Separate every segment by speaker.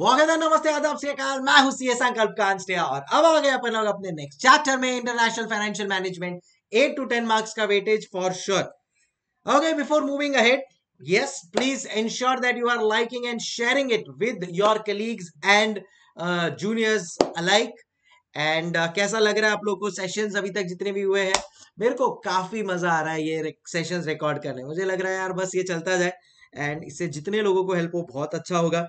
Speaker 1: नमस्ते आदाब से काल मैं हूं सीए संकल्प कांस्टे और अब आ गए अपन लोग अपने नेक्स्ट चैप्टर में international financial management 8 to 10 marks का weightage for sure okay before moving ahead yes please ensure that you are liking and sharing it with your colleagues and juniors alike and कैसा लग रहा है आप लोग को sessions अभी तक जितने भी हुए हैं मेरे को काफी मजा आ रहा है ये सेशंस रिकॉर्ड करने मुझे लग रहा है यार बस ये चलता जाए एंड इससे जितने लोगों को हेल्प हो बहुत अच्छा होगा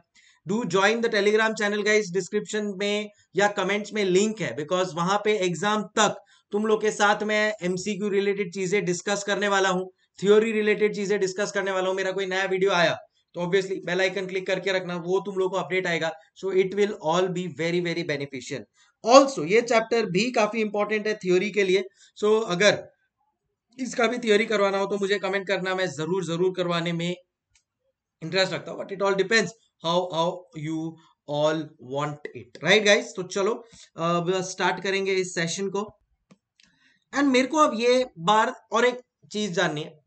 Speaker 1: do join the Telegram channel का इस डिस्क्रिप्शन में या कमेंट्स में लिंक है बिकॉज वहां पे एग्जाम तक तुम लोग के साथ मैं एमसीक्यू रिलेटेड चीजें डिस्कस करने वाला हूँ थ्योरी रिलेटेड चीजें डिस्कस करने वाला हूँ मेरा कोई नया वीडियो आया तो ऑब्वियसली बेल आइकन क्लिक करके रखना वो तुम लोग को अपडेट आएगा so it will all be very very beneficial also ये चैप्टर भी काफी इंपॉर्टेंट है थ्योरी के लिए सो so, अगर इसका भी थ्योरी करवाना हो तो मुझे कमेंट करना मैं जरूर जरूर करवाने में इंटरेस्ट रखता हूँ but it all depends how how you all want it right guys तो चलो अब uh, स्टार्ट करेंगे इस सेशन को एंड मेरे को अब ये बार और एक चीज जाननी है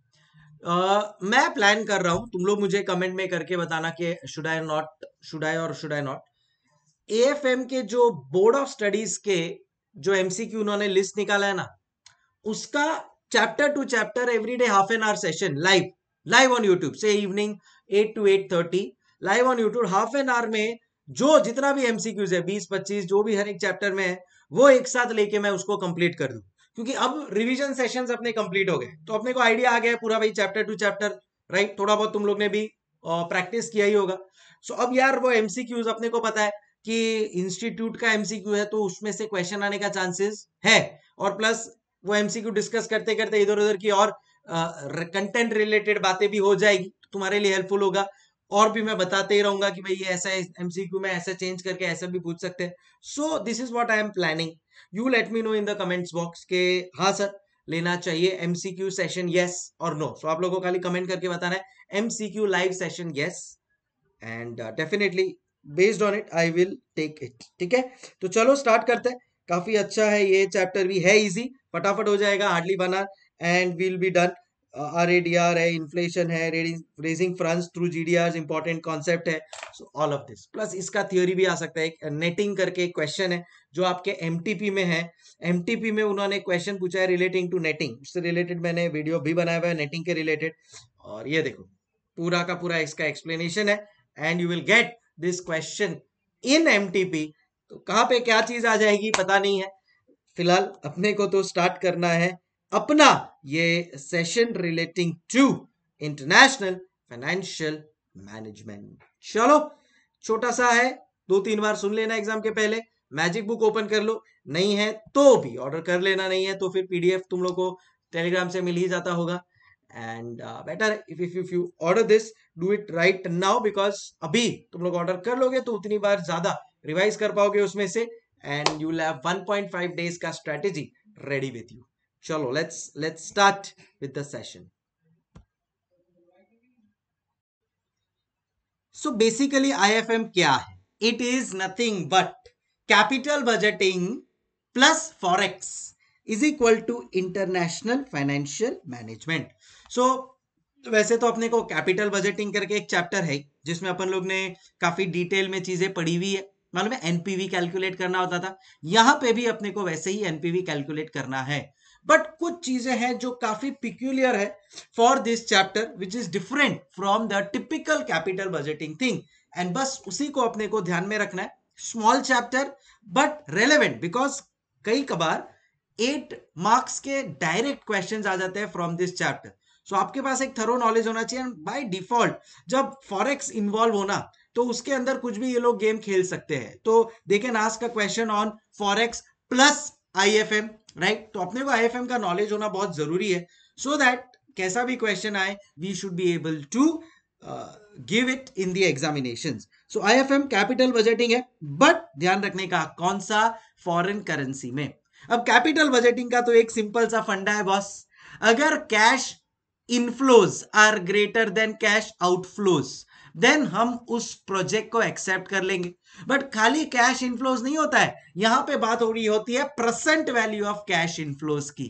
Speaker 1: Uh, मैं प्लान कर रहा हूं तुम लोग मुझे कमेंट में करके बताना कि should I not should I और शुड आई नॉट एम के जो बोर्ड ऑफ स्टडीज के जो एमसीक्यू उन्होंने लिस्ट निकाला है ना उसका chapter to chapter every day half an hour session live live on YouTube से evening eight to eight thirty live on YouTube half an hour में जो जितना भी एमसीक्यूज है बीस पच्चीस जो भी हर एक चैप्टर में है वो एक साथ लेके मैं उसको कंप्लीट कर दू क्योंकि अब रिविजन सेशन अपने कंप्लीट हो गए तो अपने को आइडिया आ गया है पूरा भाई चैप्टर टू चैप्टर राइट थोड़ा बहुत तुम लोग ने भी प्रैक्टिस किया ही होगा सो अब यार वो एमसीक्यूज अपने को पता है कि इंस्टीट्यूट का एमसीक्यू है तो उसमें से क्वेश्चन आने का चांसेस है और प्लस वो एमसीक्यू डिस्कस करते करते इधर उधर की और कंटेंट रिलेटेड बातें भी हो जाएगी तो तुम्हारे लिए हेल्पफुल होगा और भी मैं बताते ही रहूंगा कि भाई ये ऐसा एमसीक्यू में ऐसा चेंज करके ऐसा भी पूछ सकते हैं so this is what I am planning you let me know in the comments box के हाँ सर लेना चाहिए एमसीक्यू सेशन यस और नो सो आप लोगों को खाली कमेंट करके बताना है MCQ live session yes and definitely based on it I will take it ठीक है तो चलो स्टार्ट करते हैं काफी अच्छा है ये चैप्टर भी है इजी फटाफट हो जाएगा हार्डली बना and will be done R uh, ADR है इन्फ्लेशन है raising funds through G D R important concept है so all of this plus इसका थियोरी भी आ सकता है एक नेटिंग करके एक क्वेश्चन है जो आपके एम टी पी में है एम टी पी में उन्होंने क्वेश्चन पूछा है रिलेटिंग टू नेटिंग उससे रिलेटेड मैंने वीडियो भी बनाया हुआ है नेटिंग के रिलेटेड और ये देखो पूरा का पूरा इसका एक्सप्लेनेशन है and you will get this question in M T P तो कहाँ पे क्या चीज आ जाएगी पता नहीं है फिलहाल अपने को तो स्टार्ट करना है अपना ये session relating to international financial management चलो छोटा सा है दो तीन बार सुन लेना एग्जाम के पहले मैजिक बुक ओपन कर लो नहीं है तो भी ऑर्डर कर लेना नहीं है तो फिर पीडीएफ तुम लोग को टेलीग्राम से मिल ही जाता होगा and better if if if you order this do it right now because अभी तुम लोग ऑर्डर कर लोगे तो उतनी बार ज्यादा रिवाइज कर पाओगे उसमें से and you have one point five days का स्ट्रेटेजी रेडी विथ यू चलो let's let's start with the session so basically IFM क्या है it is nothing but capital budgeting plus forex is equal to international financial management so वैसे तो अपने को capital budgeting करके एक चैप्टर है जिसमें अपन लोग ने काफी डिटेल में चीजें पढ़ी हुई है मालूम है एनपीवी कैलकुलेट करना होता था यहां पे भी अपने को वैसे ही एनपीवी कैलकुलेट करना है बट कुछ चीजें हैं जो काफी पिक्यूलियर है for this chapter which is different from the typical capital budgeting thing and बस उसी को अपने को ध्यान में रखना है small chapter but relevant because कई कबार एट मार्क्स के डायरेक्ट क्वेश्चन आ जाते हैं फ्रॉम दिस चैप्टर सो आपके पास एक थरो नॉलेज होना चाहिए एंड बाय डिफॉल्ट जब फॉरेक्स इन्वॉल्व होना तो उसके अंदर कुछ भी ये लोग गेम खेल सकते हैं तो they can ask a question on forex plus IFM right right? तो अपने को आई का नॉलेज होना बहुत जरूरी है सो so दैट कैसा भी क्वेश्चन आए we should be able to give it in the examination so I F M capital budgeting है बट ध्यान रखने का कौन सा फॉरेन करेंसी में अब कैपिटल बजटिंग का तो एक सिंपल सा फंडा है बॉस अगर cash inflows are greater than cash outflows then हम उस प्रोजेक्ट को एक्सेप्ट कर लेंगे बट खाली कैश इनफ्लोज नहीं होता है यहां पे बात हो रही होती है present value of cash inflows की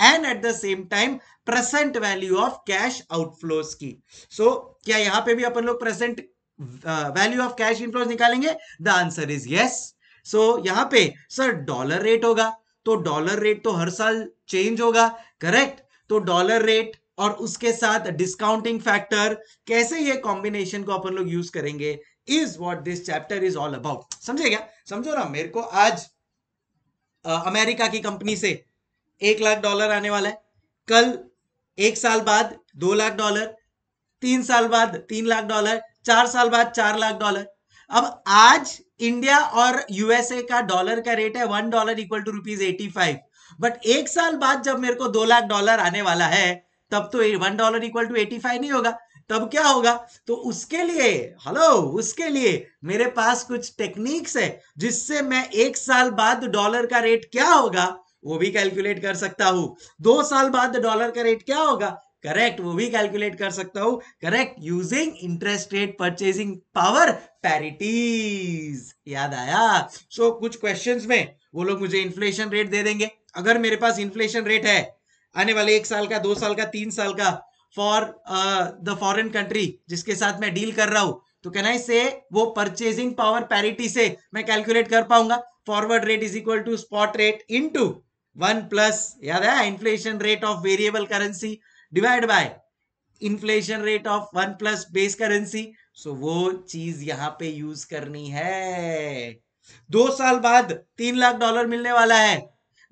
Speaker 1: and at the same time present value of cash outflows की सो so, क्या यहां पे भी अपन लोग present value of cash inflows निकालेंगे the answer is yes so यहां पे सर डॉलर रेट होगा तो डॉलर रेट तो हर साल चेंज होगा करेक्ट तो डॉलर रेट और उसके साथ डिस्काउंटिंग फैक्टर कैसे ये कॉम्बिनेशन को अपन लोग यूज करेंगे is what this chapter is all about समझे क्या समझो ना मेरे को आज आ, अमेरिका की कंपनी से एक लाख डॉलर आने वाला है कल एक साल बाद दो लाख डॉलर तीन साल बाद तीन लाख डॉलर चार साल बाद चार लाख डॉलर अब आज इंडिया और यूएसए का डॉलर का रेट है one dollar equal to rupees eighty five but एक साल बाद जब मेरे को दो लाख डॉलर आने वाला है तब तो one dollar equal to eighty five नहीं होगा तब क्या होगा तो उसके लिए हेलो उसके लिए मेरे पास कुछ टेक्निक्स है जिससे मैं एक साल बाद डॉलर का रेट क्या होगा वो भी कैलकुलेट कर सकता हूं दो साल बाद डॉलर का रेट क्या होगा करेक्ट वो भी कैलकुलेट कर सकता हूं correct using interest rate purchasing power parities याद आया सो so, कुछ क्वेश्चंस में वो लोग मुझे इन्फ्लेशन रेट दे देंगे अगर मेरे पास इन्फ्लेशन रेट है आने वाले एक साल का दो साल का तीन साल का फॉर द फॉरन कंट्री जिसके साथ मैं डील कर रहा हूं तो कैन आई से वो परचेजिंग पावर पैरिटी से मैं कैलकुलेट कर पाऊंगा forward rate is equal to spot rate into to one प्लस याद है inflation rate of variable currency divide by inflation rate of one plus base currency so वो चीज यहां पे यूज करनी है दो साल बाद तीन लाख डॉलर मिलने वाला है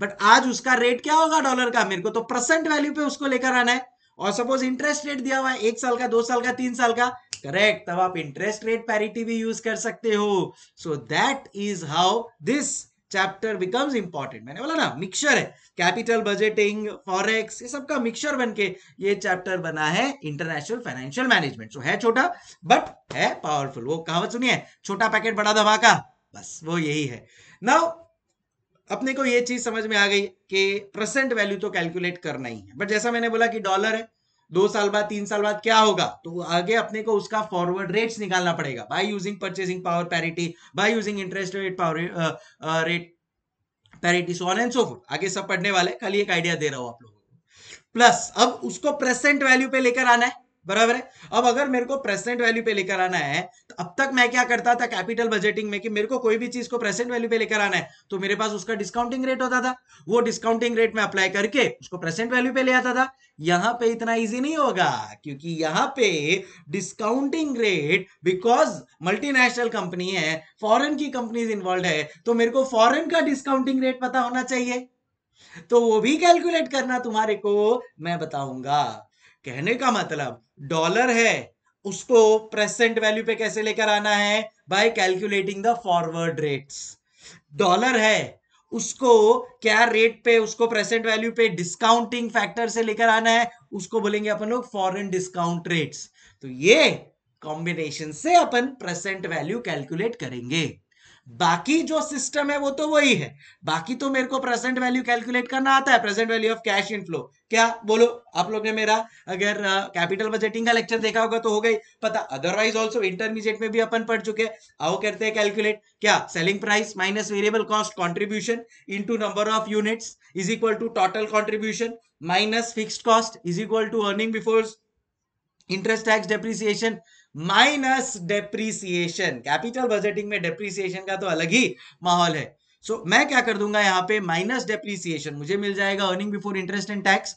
Speaker 1: बट आज उसका रेट क्या होगा डॉलर का मेरे को तो परसेंट वैल्यू पे उसको लेकर आना है और सपोज इंटरेस्ट रेट दिया हुआ है एक साल का दो साल का तीन साल का करेक्ट तब आप इंटरेस्ट रेट पैरिटी भी यूज कर सकते हो so that is how this chapter becomes important मैंने बोला ना मिक्सर है कैपिटल बजेटिंग फॉरेक्स ये सबका मिक्सर बन के ये चैप्टर बना है इंटरनेशनल फाइनेंशियल मैनेजमेंट सो है छोटा बट है पावरफुल वो कहावत सुनिए छोटा पैकेट बड़ा धमाका बस वो यही है नाउ अपने को ये चीज समझ में आ गई कि प्रेजेंट वैल्यू तो कैलकुलेट करना ही है बट जैसा मैंने बोला कि डॉलर है दो साल बाद तीन साल बाद क्या होगा तो आगे अपने को उसका फॉरवर्ड रेट्स निकालना पड़ेगा by using purchasing power parity by using interest rate power rate parity so on and so forth आगे सब पढ़ने वाले खाली एक आइडिया दे रहा हूं आप लोगों को प्लस अब उसको प्रेजेंट वैल्यू पे लेकर आना है बराबर है अब अगर मेरे को प्रेजेंट वैल्यू पे लेकर आना है तो अब तक मैं क्या करता था कैपिटल बजटिंग में कि मेरे को कोई भी चीज को प्रेजेंट वैल्यू पे लेकर आना है तो मेरे पास उसका डिस्काउंटिंग रेट होता था वो डिस्काउंटिंग रेट में अप्लाई करके उसको प्रेजेंट वैल्यू पे ले आता था यहां पे इतना इजी नहीं होगा क्योंकि यहां पे discounting rate because multinational company है फॉरेन की कंपनीज इन्वॉल्व है तो मेरे को फॉरेन का डिस्काउंटिंग रेट पता होना चाहिए तो वो भी कैलकुलेट करना तुम्हारे को मैं बताऊंगा कहने का मतलब डॉलर है उसको प्रेसेंट वैल्यू पे कैसे लेकर आना है by calculating the forward rates dollar है उसको क्या रेट पे उसको प्रेजेंट वैल्यू पे डिस्काउंटिंग फैक्टर से लेकर आना है उसको बोलेंगे अपन लोग फॉरेन डिस्काउंट रेट्स तो ये कॉम्बिनेशन से अपन प्रेजेंट वैल्यू कैलकुलेट करेंगे बाकी जो सिस्टम है वो तो वही है बाकी तो मेरे को प्रेजेंट वैल्यू कैलकुलेट करना आता है present value of cash inflow क्या बोलो आप लोग ने मेरा अगर कैपिटल बजटिंग का लेक्चर देखा होगा तो हो गई पता अदरवाइज ऑल्सो इंटरमीडिएट में भी अपन पढ़ चुके हैं आओ करते हैं कैलकुलेट क्या selling price minus variable cost contribution into number of units is equal to total contribution minus fix cost is equal to earning before interest tax depreciation minus depreciation capital budgeting में depreciation का तो अलग ही माहौल है so so, मैं क्या कर दूंगा यहां पे माइनस डेप्रीसिएशन मुझे मिल जाएगा earning before interest and tax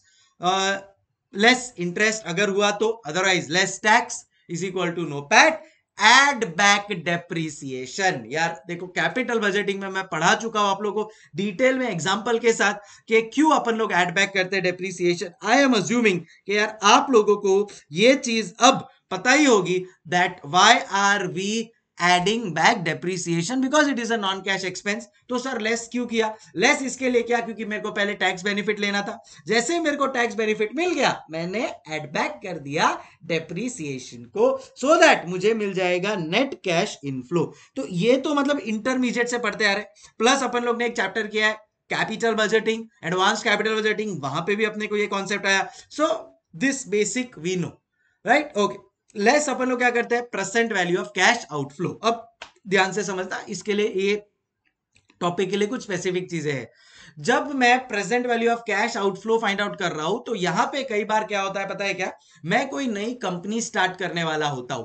Speaker 1: less interest अगर हुआ तो otherwise less tax is equal to NOPAT add back depreciation यार देखो कैपिटल बजटिंग में मैं पढ़ा चुका हूं आप लोगों को डिटेल में एग्जाम्पल के साथ कि क्यों अपन लोग एड बैक करते हैं डेप्रीसिएशन आई एम अज्यूमिंग यार आप लोगों को ये चीज अब पता ही होगी that why are we adding back depreciation because it is a non cash expense तो सर लेस क्यों किया लेस इसके लिए क्या क्योंकि मेरे को पहले टैक्स बेनिफिट लेना था जैसे ही मेरे को टैक्स बेनिफिट मिल गया मैंने एड बैक कर दिया डेप्रिसिएशन को सो so दैट मुझे मिल जाएगा नेट कैश इनफ्लो तो ये तो मतलब इंटरमीडिएट से पढ़ते आ रहे प्लस अपन लोग ने एक चैप्टर किया है capital budgeting advance capital budgeting वहां पे भी अपने को ये कॉन्सेप्ट आया so this basic we know right okay less अपन लोग क्या करते हैं present value of cash outflow अब ध्यान से समझता इसके लिए ये टॉपिक के लिए कुछ स्पेसिफिक चीजें हैं जब मैं present value of cash outflow find out कर रहा हूं तो यहां पे कई बार क्या होता है पता है क्या मैं कोई नई कंपनी स्टार्ट करने वाला होता हूं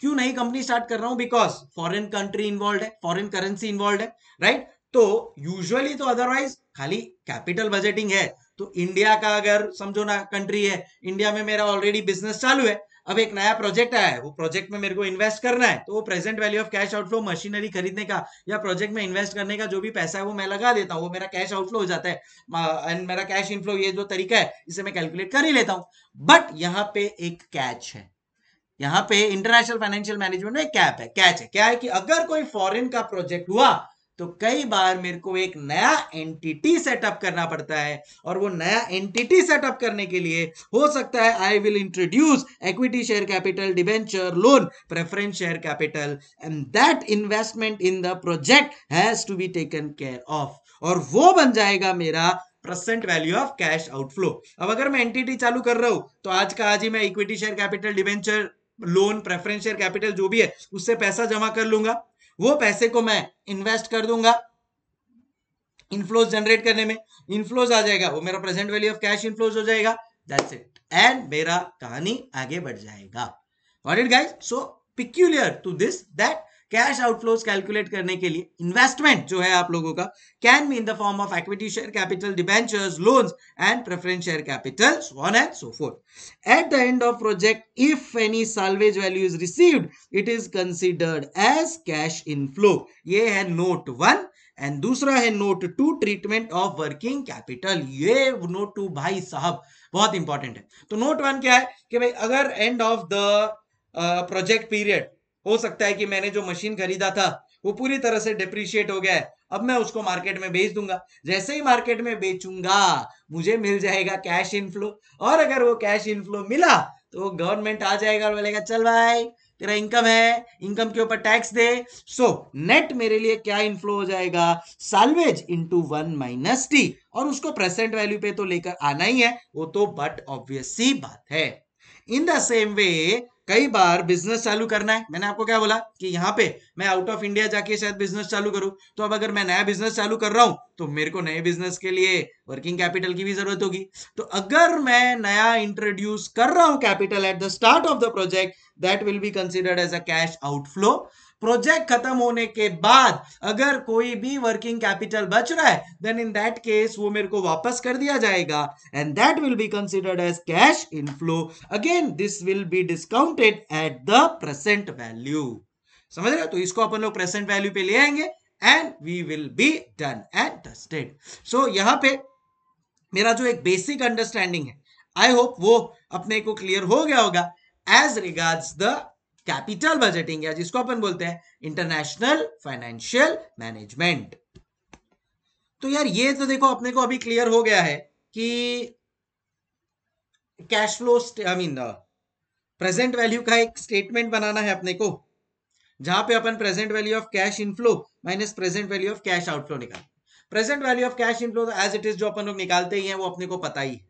Speaker 1: क्यों नई कंपनी स्टार्ट कर रहा हूं बिकॉज फॉरेन कंट्री इन्वॉल्व है फॉरेन करेंसी इन्वॉल्व है राइट तो यूजुअली तो अदरवाइज खाली कैपिटल बजेटिंग है तो इंडिया का अगर समझो ना कंट्री है इंडिया में मेरा ऑलरेडी बिजनेस चालू है अब एक नया प्रोजेक्ट आया है वो प्रोजेक्ट में मेरे को इन्वेस्ट करना है तो वो present value of cash outflow machinery खरीदने का या प्रोजेक्ट में इन्वेस्ट करने का जो भी पैसा है वो मैं लगा देता हूँ वो मेरा कैश आउटफ्लो हो जाता है एंड मेरा कैश इनफ्लो ये जो तरीका है इसे मैं कैलकुलेट कर ही लेता हूँ बट यहाँ पे एक कैच है यहाँ पे इंटरनेशनल फाइनेंशियल मैनेजमेंट में कैप है कैच है क्या है कि अगर कोई फॉरेन का प्रोजेक्ट हुआ तो कई बार मेरे को एक नया एंटिटी सेटअप करना पड़ता है और वो नया एंटिटी सेटअप करने के लिए हो सकता है I will introduce equity share capital debenture loan preference share capital and that investment in the project has to be taken care of और वो बन जाएगा मेरा present value of cash outflow अब अगर मैं एंटिटी चालू कर रहा हूं तो आज का आज ही मैं equity share capital debenture loan preference share capital जो भी है उससे पैसा जमा कर लूंगा वो पैसे को मैं इन्वेस्ट कर दूंगा इनफ्लोज जनरेट करने में इनफ्लोज आ जाएगा वो मेरा present value of cash inflows हो जाएगा दैट्स इट एंड मेरा कहानी आगे बढ़ जाएगा what it guys so peculiar to this that cash outflows calculate करने के लिए इन्वेस्टमेंट जो है आप लोगों का can be in the form of equity share capital debentures loans and preference share capital one and so forth at the end of project if any salvage value is received it is considered as cash inflow ये है note one and दूसरा है note two treatment of working capital ये note two भाई साहब बहुत important है तो नोट वन क्या है कि भाई अगर end of the project period हो सकता है कि मैंने जो मशीन खरीदा था वो पूरी तरह से डिप्रिशिएट हो गया है अब मैं उसको मार्केट में बेच दूंगा जैसे ही मार्केट में बेचूंगा मुझे मिल जाएगा कैश इनफ्लो और अगर वो कैश इनफ्लो मिला तो गवर्नमेंट आ जाएगा और बोलेगा चल भाई तेरा इनकम है इनकम के ऊपर टैक्स दे सो so, नेट मेरे लिए क्या इनफ्लो हो जाएगा salvage into one minus T और उसको प्रेजेंट वैल्यू पे तो लेकर आना ही है वो तो बट ऑब्वियस सी बात है इन द सेम वे कई बार बिजनेस चालू करना है मैंने आपको क्या बोला कि यहाँ पे मैं आउट ऑफ इंडिया जाके शायद बिजनेस चालू करूं तो अब अगर मैं नया बिजनेस चालू कर रहा हूं तो मेरे को नए बिजनेस के लिए वर्किंग कैपिटल की भी जरूरत होगी तो अगर मैं नया इंट्रोड्यूस कर रहा हूं capital at the start of the project that will be considered as a cash outflow project खत्म होने के बाद अगर कोई भी वर्किंग कैपिटल बच रहा है देन इन दैट केस वो मेरे को वापस कर दिया जाएगा and that will be considered as cash inflow again this will be discounted at the present value समझ रहे हो तो इसको अपन लोग प्रेजेंट वैल्यू पे ले आएंगे and we will be done at the state so यहां पे मेरा जो एक बेसिक अंडरस्टैंडिंग है आई होप वो अपने को क्लियर हो गया होगा as regards the capital budgeting या जिसको अपन बोलते हैं इंटरनेशनल फाइनेंशियल मैनेजमेंट तो यार ये तो देखो अपने को अभी क्लियर हो गया है कि cash flow I mean present value का एक स्टेटमेंट बनाना है अपने को जहां पे अपन present value of cash inflow minus present value of cash outflow निकाल present value of cash inflow as it is जो अपन लोग निकालते ही हैं वो अपने को पता ही है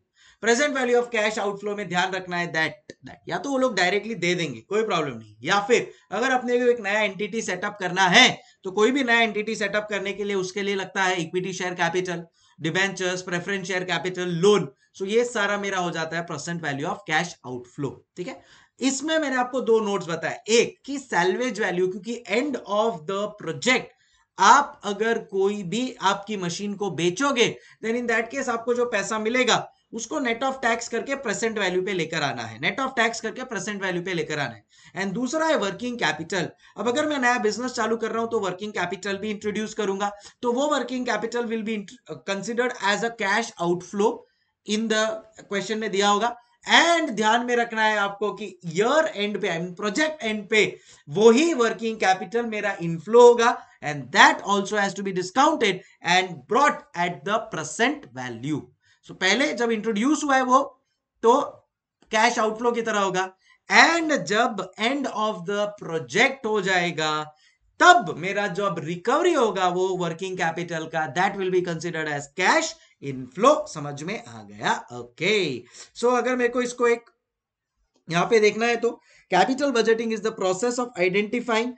Speaker 1: present value of cash outflow में ध्यान रखना है दैट दैट या तो वो लोग डायरेक्टली दे देंगे कोई प्रॉब्लम नहीं या फिर अगर अपने को एक नया एंटिटी सेटअप करना है तो कोई भी नया एंटिटी सेटअप करने के लिए उसके लिए लगता है equity share capital debentures preference share capital loan so ये सारा मेरा हो जाता है present value of cash outflow ठीक है इसमें मैंने आपको दो नोट्स बताया एक कि सैलवेज वैल्यू क्योंकि एंड ऑफ द प्रोजेक्ट आप अगर कोई भी आपकी मशीन को बेचोगे देन इन दैट केस आपको जो पैसा मिलेगा उसको नेट ऑफ टैक्स करके प्रेजेंट वैल्यू पे लेकर आना है नेट ऑफ टैक्स करके प्रेजेंट वैल्यू पे लेकर आना है एंड दूसरा है वर्किंग कैपिटल अब अगर मैं नया बिजनेस चालू कर रहा हूं तो वर्किंग कैपिटल भी इंट्रोड्यूस करूंगा तो वो working capital will be considered as a cash outflow in the question में दिया होगा एंड ध्यान में रखना है आपको कि ईयर एंड पे आई मीन प्रोजेक्ट एंड पे वो ही वर्किंग कैपिटल मेरा इनफ्लो होगा and that also has to be discounted and brought at the present value so so, पहले जब इंट्रोड्यूस हुआ है वो तो कैश आउटफ्लो की तरह होगा एंड जब एंड ऑफ द प्रोजेक्ट हो जाएगा तब मेरा जो अब रिकवरी होगा वो वर्किंग कैपिटल का that will be considered as cash inflow समझ में आ गया ओके okay. सो so, अगर मेरे को इसको एक यहां पे देखना है तो capital budgeting is the process of identifying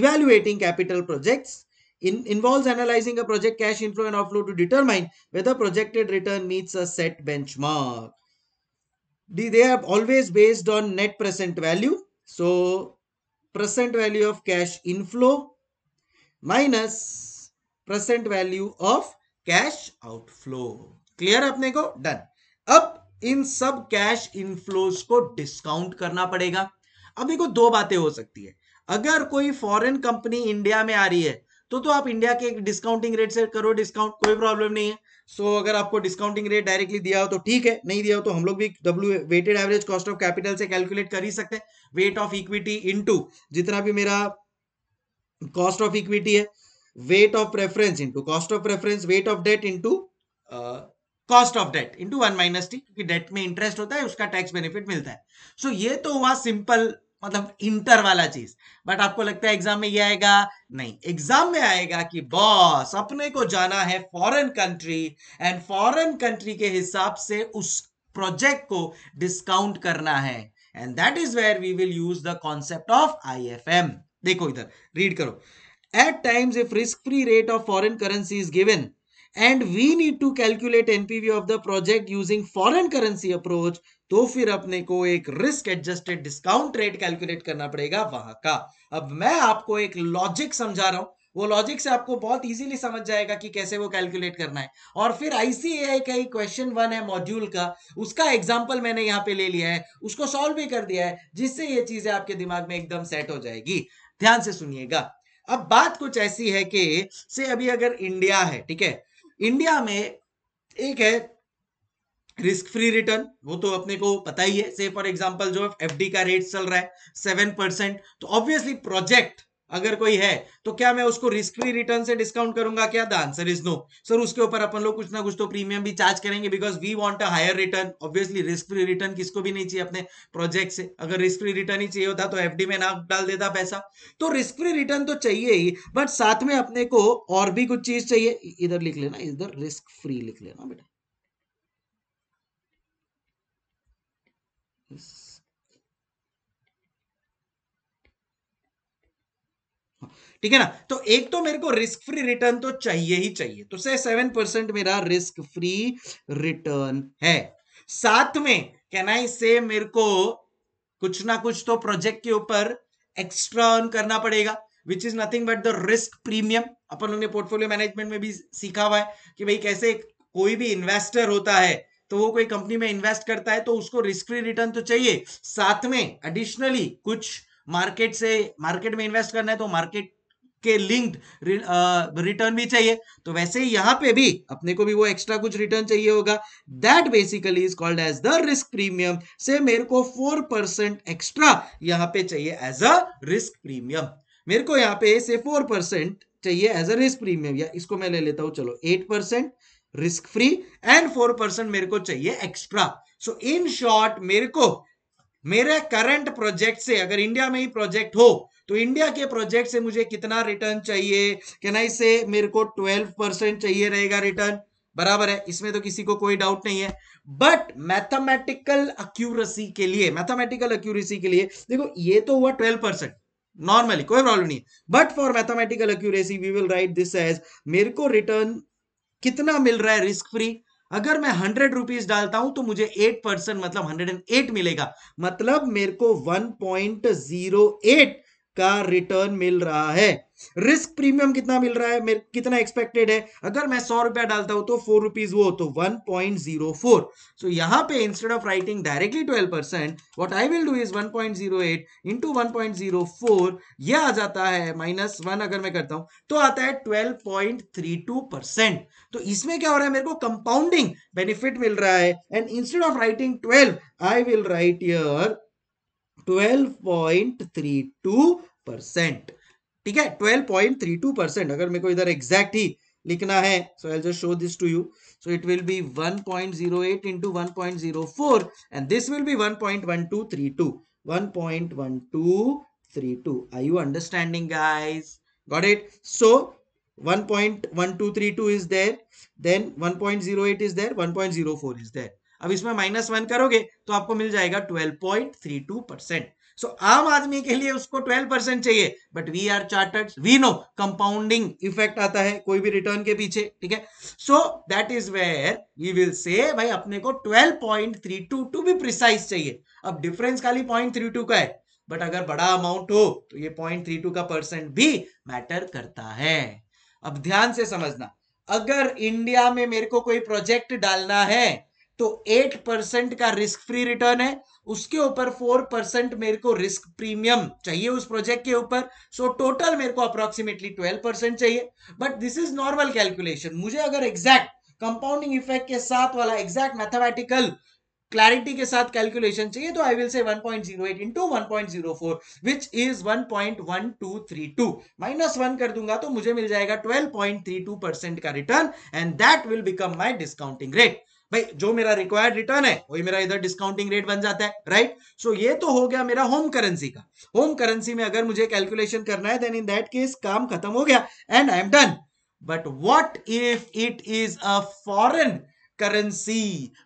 Speaker 1: evaluating capital projects in, involves analyzing a project cash inflow and outflow to determine whether projected return meets a set benchmark. They are always based on net present value. So, present value of cash inflow minus present value of cash outflow clear apne ko done ab इन सब cash inflows को discount करना पड़ेगा अब देखो दो बातें हो सकती है अगर कोई फॉरेन कंपनी इंडिया में आ रही है तो तो आप इंडिया के एक डिस्काउंटिंग रेट से करो डिस्काउंट कोई प्रॉब्लम नहीं है सो so, अगर आपको डिस्काउंटिंग रेट डायरेक्टली दिया हो तो ठीक है नहीं दिया हो तो हम लोग भी W weighted average cost of capital से कैलकुलेट कर ही सकते हैं वेट ऑफ इक्विटी इनटू जितना भी मेरा कॉस्ट ऑफ इक्विटी है weight of preference into cost of preference weight of debt into cost of debt into one minus T क्योंकि डेट में इंटरेस्ट होता है उसका टैक्स बेनिफिट मिलता है सो so, ये तो हुआ सिंपल मतलब इंटर वाला चीज बट आपको लगता है एग्जाम में ये आएगा नहीं एग्जाम में आएगा कि बॉस अपने को जाना है foreign country and foreign country के हिसाब से उस प्रोजेक्ट को डिस्काउंट करना है and that is where we will use the concept of IFM देखो इधर रीड करो at times if risk free rate of foreign currency is given and we need to calculate NPV of the project using foreign currency approach तो फिर अपने को एक risk adjusted discount rate calculate करना पड़ेगा वहां का अब मैं आपको एक लॉजिक समझा रहा हूं वो लॉजिक से आपको बहुत इजीली समझ जाएगा कि कैसे वो कैलकुलेट करना है और फिर आईसीएआई का ही क्वेश्चन वन है मॉड्यूल का उसका एग्जांपल मैंने यहां पे ले लिया है उसको सॉल्व भी कर दिया है जिससे ये चीजें आपके दिमाग में एकदम सेट हो जाएगी ध्यान से सुनिएगा अब बात कुछ ऐसी है कि से अभी अगर इंडिया है ठीक है इंडिया में एक है रिस्क फ्री रिटर्न वो तो अपने को पता ही है से फॉर एग्जांपल जो एफडी का रेट चल रहा है सेवन परसेंट तो ऑब्वियसली प्रोजेक्ट अगर कोई है तो क्या मैं उसको रिस्क फ्री रिटर्न से डिस्काउंट करूंगा क्या the answer is no sir उसके ऊपर अपन लोग कुछ ना कुछ तो प्रीमियम भी चार्ज करेंगे because we want a higher return obviously risk free return किसको भी नहीं चाहिए अपने प्रोजेक्ट से अगर रिस्क फ्री रिटर्न ही चाहिए होता तो एफ में ना डाल देता पैसा तो रिस्क फ्री रिटर्न तो चाहिए ही बट साथ में अपने को और भी कुछ चीज चाहिए इधर लिख लेना इधर रिस्क फ्री लिख लेना बेटा ठीक है ना तो एक तो मेरे को रिस्क फ्री रिटर्न तो चाहिए ही चाहिए तो से सेवन परसेंट मेरा रिस्क फ्री रिटर्न है साथ में कैन आई से मेरे को कुछ ना कुछ तो प्रोजेक्ट के ऊपर एक्स्ट्रा अर्न करना पड़ेगा which is nothing but the risk premium अपन लोग ने पोर्टफोलियो मैनेजमेंट में भी सीखा हुआ है कि भाई कैसे कोई भी इन्वेस्टर होता है तो वो कोई कंपनी में इन्वेस्ट करता है तो उसको रिस्क फ्री रिटर्न तो चाहिए साथ में एडिशनली कुछ मार्केट से मार्केट में इन्वेस्ट करना है तो मार्केट के लिंक्ड रिटर्न भी चाहिए तो वैसे ही यहाँ पे भी अपने को भी वो एक्स्ट्रा कुछ रिटर्न चाहिए होगा that basically is called as the risk premium से मेरे को फोर परसेंट एक्स्ट्रा यहां पे चाहिए एज अ रिस्क प्रीमियम मेरे को यहां पे से फोर परसेंट चाहिए एज अ रिस्क प्रीमियम या इसको मैं ले लेता हूं चलो eight percent risk free and four percent मेरे को चाहिए एक्स्ट्रा सो इन शॉर्ट मेरे को मेरे करंट प्रोजेक्ट से अगर इंडिया में ही प्रोजेक्ट हो तो इंडिया के प्रोजेक्ट से मुझे कितना रिटर्न चाहिए कैन आई से मेरे को ट्वेल्व परसेंट चाहिए रहेगा रिटर्न बराबर है इसमें तो किसी को कोई डाउट नहीं है बट मैथमेटिकल अक्यूरेसी के लिए मैथमेटिकल अक्यूरेसी के लिए देखो ये तो हुआ ट्वेल्व परसेंट नॉर्मली कोई प्रॉब्लम नहीं but for mathematical accuracy we will write this as मेरे को रिटर्न कितना मिल रहा है रिस्क फ्री अगर मैं हंड्रेड रुपीज डालता हूं तो मुझे एट परसेंट मतलब हंड्रेड एंड एट मिलेगा मतलब मेरे को वन पॉइंट जीरो एट का रिटर्न मिल रहा है रिस्क प्रीमियम कितना मिल रहा है मेरे कितना एक्सपेक्टेड है अगर मैं सौ रुपया डालता हूं तो फोर रुपीज वो तो one point zero four so यहां पे instead of writing directly twelve percent what I will do is one point zero eight into one point zero four यह आ जाता है माइनस वन अगर मैं करता हूं तो आता है twelve point three two percent तो इसमें क्या हो रहा है मेरे को कंपाउंडिंग बेनिफिट मिल रहा है and instead of writing twelve I will write यर twelve point three two percent ठीक है twelve point three two percent अगर मेरे को इधर एग्जैक्ट ही लिखना है so I just show this to you so it will be one point zero eight into one point zero four and this will be one point one two three two one point one two three two I you understanding guys got it so one one point two two three is there then one point zero eight is there one point zero four is there अब इसमें minus one करोगे तो आपको मिल जाएगा twelve point three two percent so so, आम आदमी के लिए उसको 12 परसेंट चाहिए but we are chartered we know compounding effect आता है कोई भी रिटर्न के पीछे ठीक है so that is where we will say भाई अपने को 12.32 पॉइंट थ्री टू टू भी प्रिसाइज चाहिए अब डिफरेंस खाली पॉइंट थ्री टू का है बट अगर बड़ा अमाउंट हो तो ये पॉइंट थ्री टू का परसेंट भी मैटर करता है अब ध्यान से समझना अगर इंडिया में मेरे को कोई प्रोजेक्ट डालना है तो एट परसेंट का रिस्क फ्री रिटर्न है उसके ऊपर फोर परसेंट मेरे को रिस्क प्रीमियम चाहिए उस प्रोजेक्ट के ऊपर सो टोटल मेरे को अप्रोक्सीमेटली ट्वेल्व परसेंट चाहिए but this is normal calculation मुझे अगर एग्जैक्ट कंपाउंडिंग इफेक्ट के साथ वाला एग्जैक्ट मैथमेटिकल क्लैरिटी के साथ कैलकुलेशन चाहिए तो आई will say 1.08 zero four which is one one point two three two minus one कर दूंगा तो मुझे मिल जाएगा twelve point three two percent का return and that will become my discounting rate भाई जो मेरा रिक्वायर्ड रिटर्न है वही मेरा इधर डिस्काउंटिंग रेट बन जाता है राइट सो so, ये तो हो गया मेरा होम करेंसी का होम करेंसी में अगर मुझे कैलकुलेशन करना है देन इन दैट केस काम खत्म हो गया and I am done but what if it is a foreign currency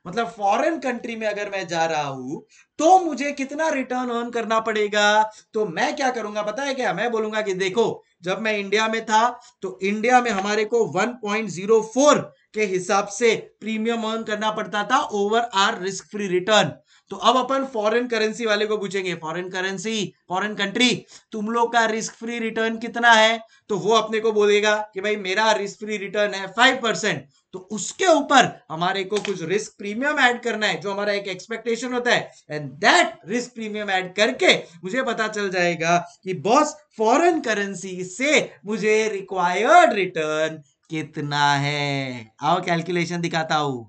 Speaker 1: मतलब फॉरेन कंट्री में अगर मैं जा रहा हूं तो मुझे कितना रिटर्न अर्न करना पड़ेगा तो मैं क्या करूंगा पता है क्या मैं बोलूंगा कि देखो जब मैं इंडिया में था तो इंडिया में हमारे को 1.04 के हिसाब से प्रीमियम अर्न करना पड़ता था over our risk free return तो अब अपन फॉरेन करेंसी वाले को पूछेंगे फॉरेन करेंसी फॉरेन कंट्री तुम लोग का रिस्क फ्री रिटर्न कितना है तो वो अपने को बोलेगा कि भाई मेरा रिस्क फ्री रिटर्न है फाइव परसेंट तो उसके ऊपर हमारे को कुछ रिस्क प्रीमियम ऐड करना है जो हमारा एक एक्सपेक्टेशन होता है and that risk premium add करके मुझे पता चल जाएगा कि बॉस फॉरेन करेंसी से मुझे रिक्वायर्ड रिटर्न कितना है आओ कैलकुलेशन दिखाता हूं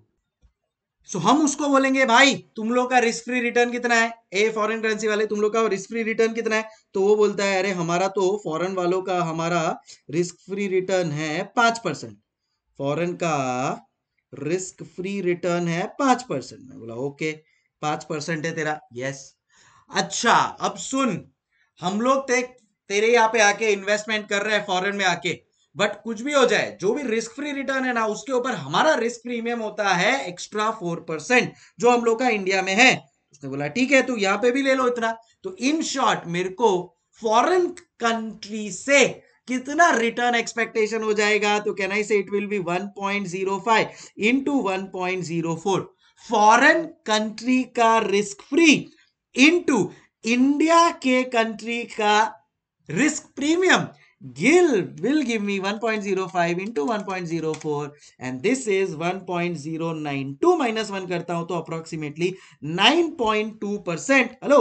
Speaker 1: सो हम उसको बोलेंगे भाई तुम लोग का रिस्क फ्री रिटर्न कितना है ए फॉरेन करेंसी वाले तुम लोग का रिस्क फ्री रिटर्न कितना है तो वो बोलता है अरे हमारा तो फॉरेन वालों का हमारा रिस्क फ्री रिटर्न है पांच परसेंट फॉरेन का रिस्क फ्री रिटर्न है पांच परसेंट मैं बोला ओके पांच परसेंट है तेरा यस अच्छा अब सुन हम लोग ते, तेरे यहाँ पे आके इन्वेस्टमेंट कर रहे हैं फॉरेन में आके बट कुछ भी हो जाए जो भी रिस्क फ्री रिटर्न है ना उसके ऊपर हमारा रिस्क प्रीमियम होता है एक्स्ट्रा फोर परसेंट जो हम लोग का इंडिया में है उसने बोला ठीक है तू यहां पे भी ले लो इतना तो इन शॉर्ट मेरे को फॉरेन कंट्री से कितना रिटर्न एक्सपेक्टेशन हो जाएगा तो can I say it will be one point zero five in to one point zero four foreign country का रिस्क फ्री इंटू इंडिया के कंट्री का risk premium Gill will give me 1.05 into 1.04 and this is 1.092 minus 1 करता हूं तो approximately 9.2 percent hello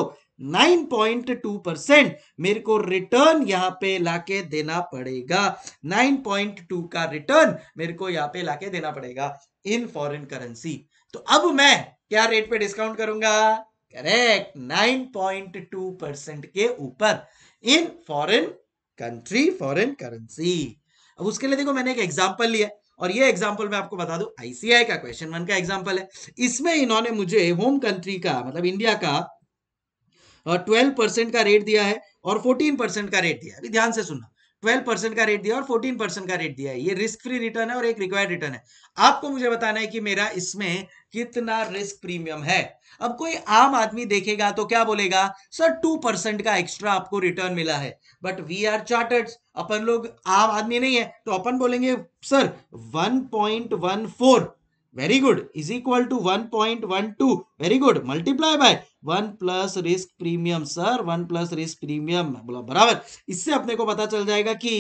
Speaker 1: 9.2 percent मेरे को return यहाँ पे लाके देना पड़ेगा 9.2 का रिटर्न मेरे को यहाँ पे लाके देना पड़ेगा इन फॉरेन करेंसी तो अब मैं क्या रेट पे डिस्काउंट करूंगा करेक्ट 9.2 परसेंट के ऊपर in foreign country foreign currency अब उसके लिए देखो मैंने एक एग्जाम्पल लिया और ये एग्जाम्पल मैं आपको बता दू आईसीआई का क्वेश्चन वन का एग्जाम्पल है इसमें इन्होंने मुझे होम कंट्री का मतलब इंडिया का ट्वेल्व परसेंट का रेट दिया है और फोर्टीन परसेंट का रेट दिया है अभी ध्यान से सुनना ट्वेल्व परसेंट का रेट दिया और फोर्टीन परसेंट का रेट दिया है ये रिस्क फ्री रिटर्न है और एक रिक्वायर्ड रिटर्न है आपको मुझे बताना है कि मेरा इसमें कितना रिस्क प्रीमियम है अब कोई आम आदमी देखेगा तो क्या बोलेगा सर टू परसेंट का एक्स्ट्रा आपको रिटर्न मिला है बट वी आर चार्टर्ड अपन लोग आम आदमी नहीं है तो अपन बोलेंगे sir one point one four very good is equal to one point one two very good multiply by one plus risk premium sir one plus risk premium बोला बराबर इससे अपने को पता चल जाएगा कि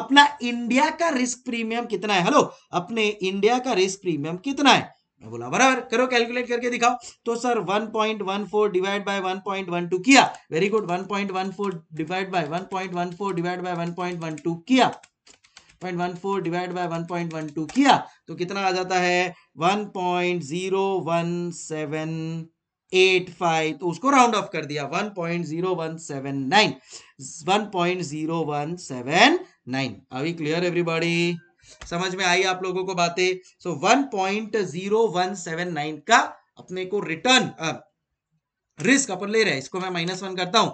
Speaker 1: अपना इंडिया का रिस्क प्रीमियम कितना है हेलो अपने इंडिया का रिस्क प्रीमियम कितना है मैं बोला बराबर करो कैलकुलेट करके दिखाओ तो सर 1.14 डिवाइड बाय 1.12 किया very good 1.14 divide by 1.14 divide by 1.12 किया 1.14 डिवाइड बाय 1.12 किया तो कितना आ जाता है 1.01785 तो उसको राउंड ऑफ कर दिया 1.0179 1.0179 अभी क्लियर एवरीबॉडी समझ में आई आप लोगों को बातें सो so 1.0179 का अपने को रिटर्न रिस्क अपन ले रहे हैं इसको मैं माइनस वन करता हूं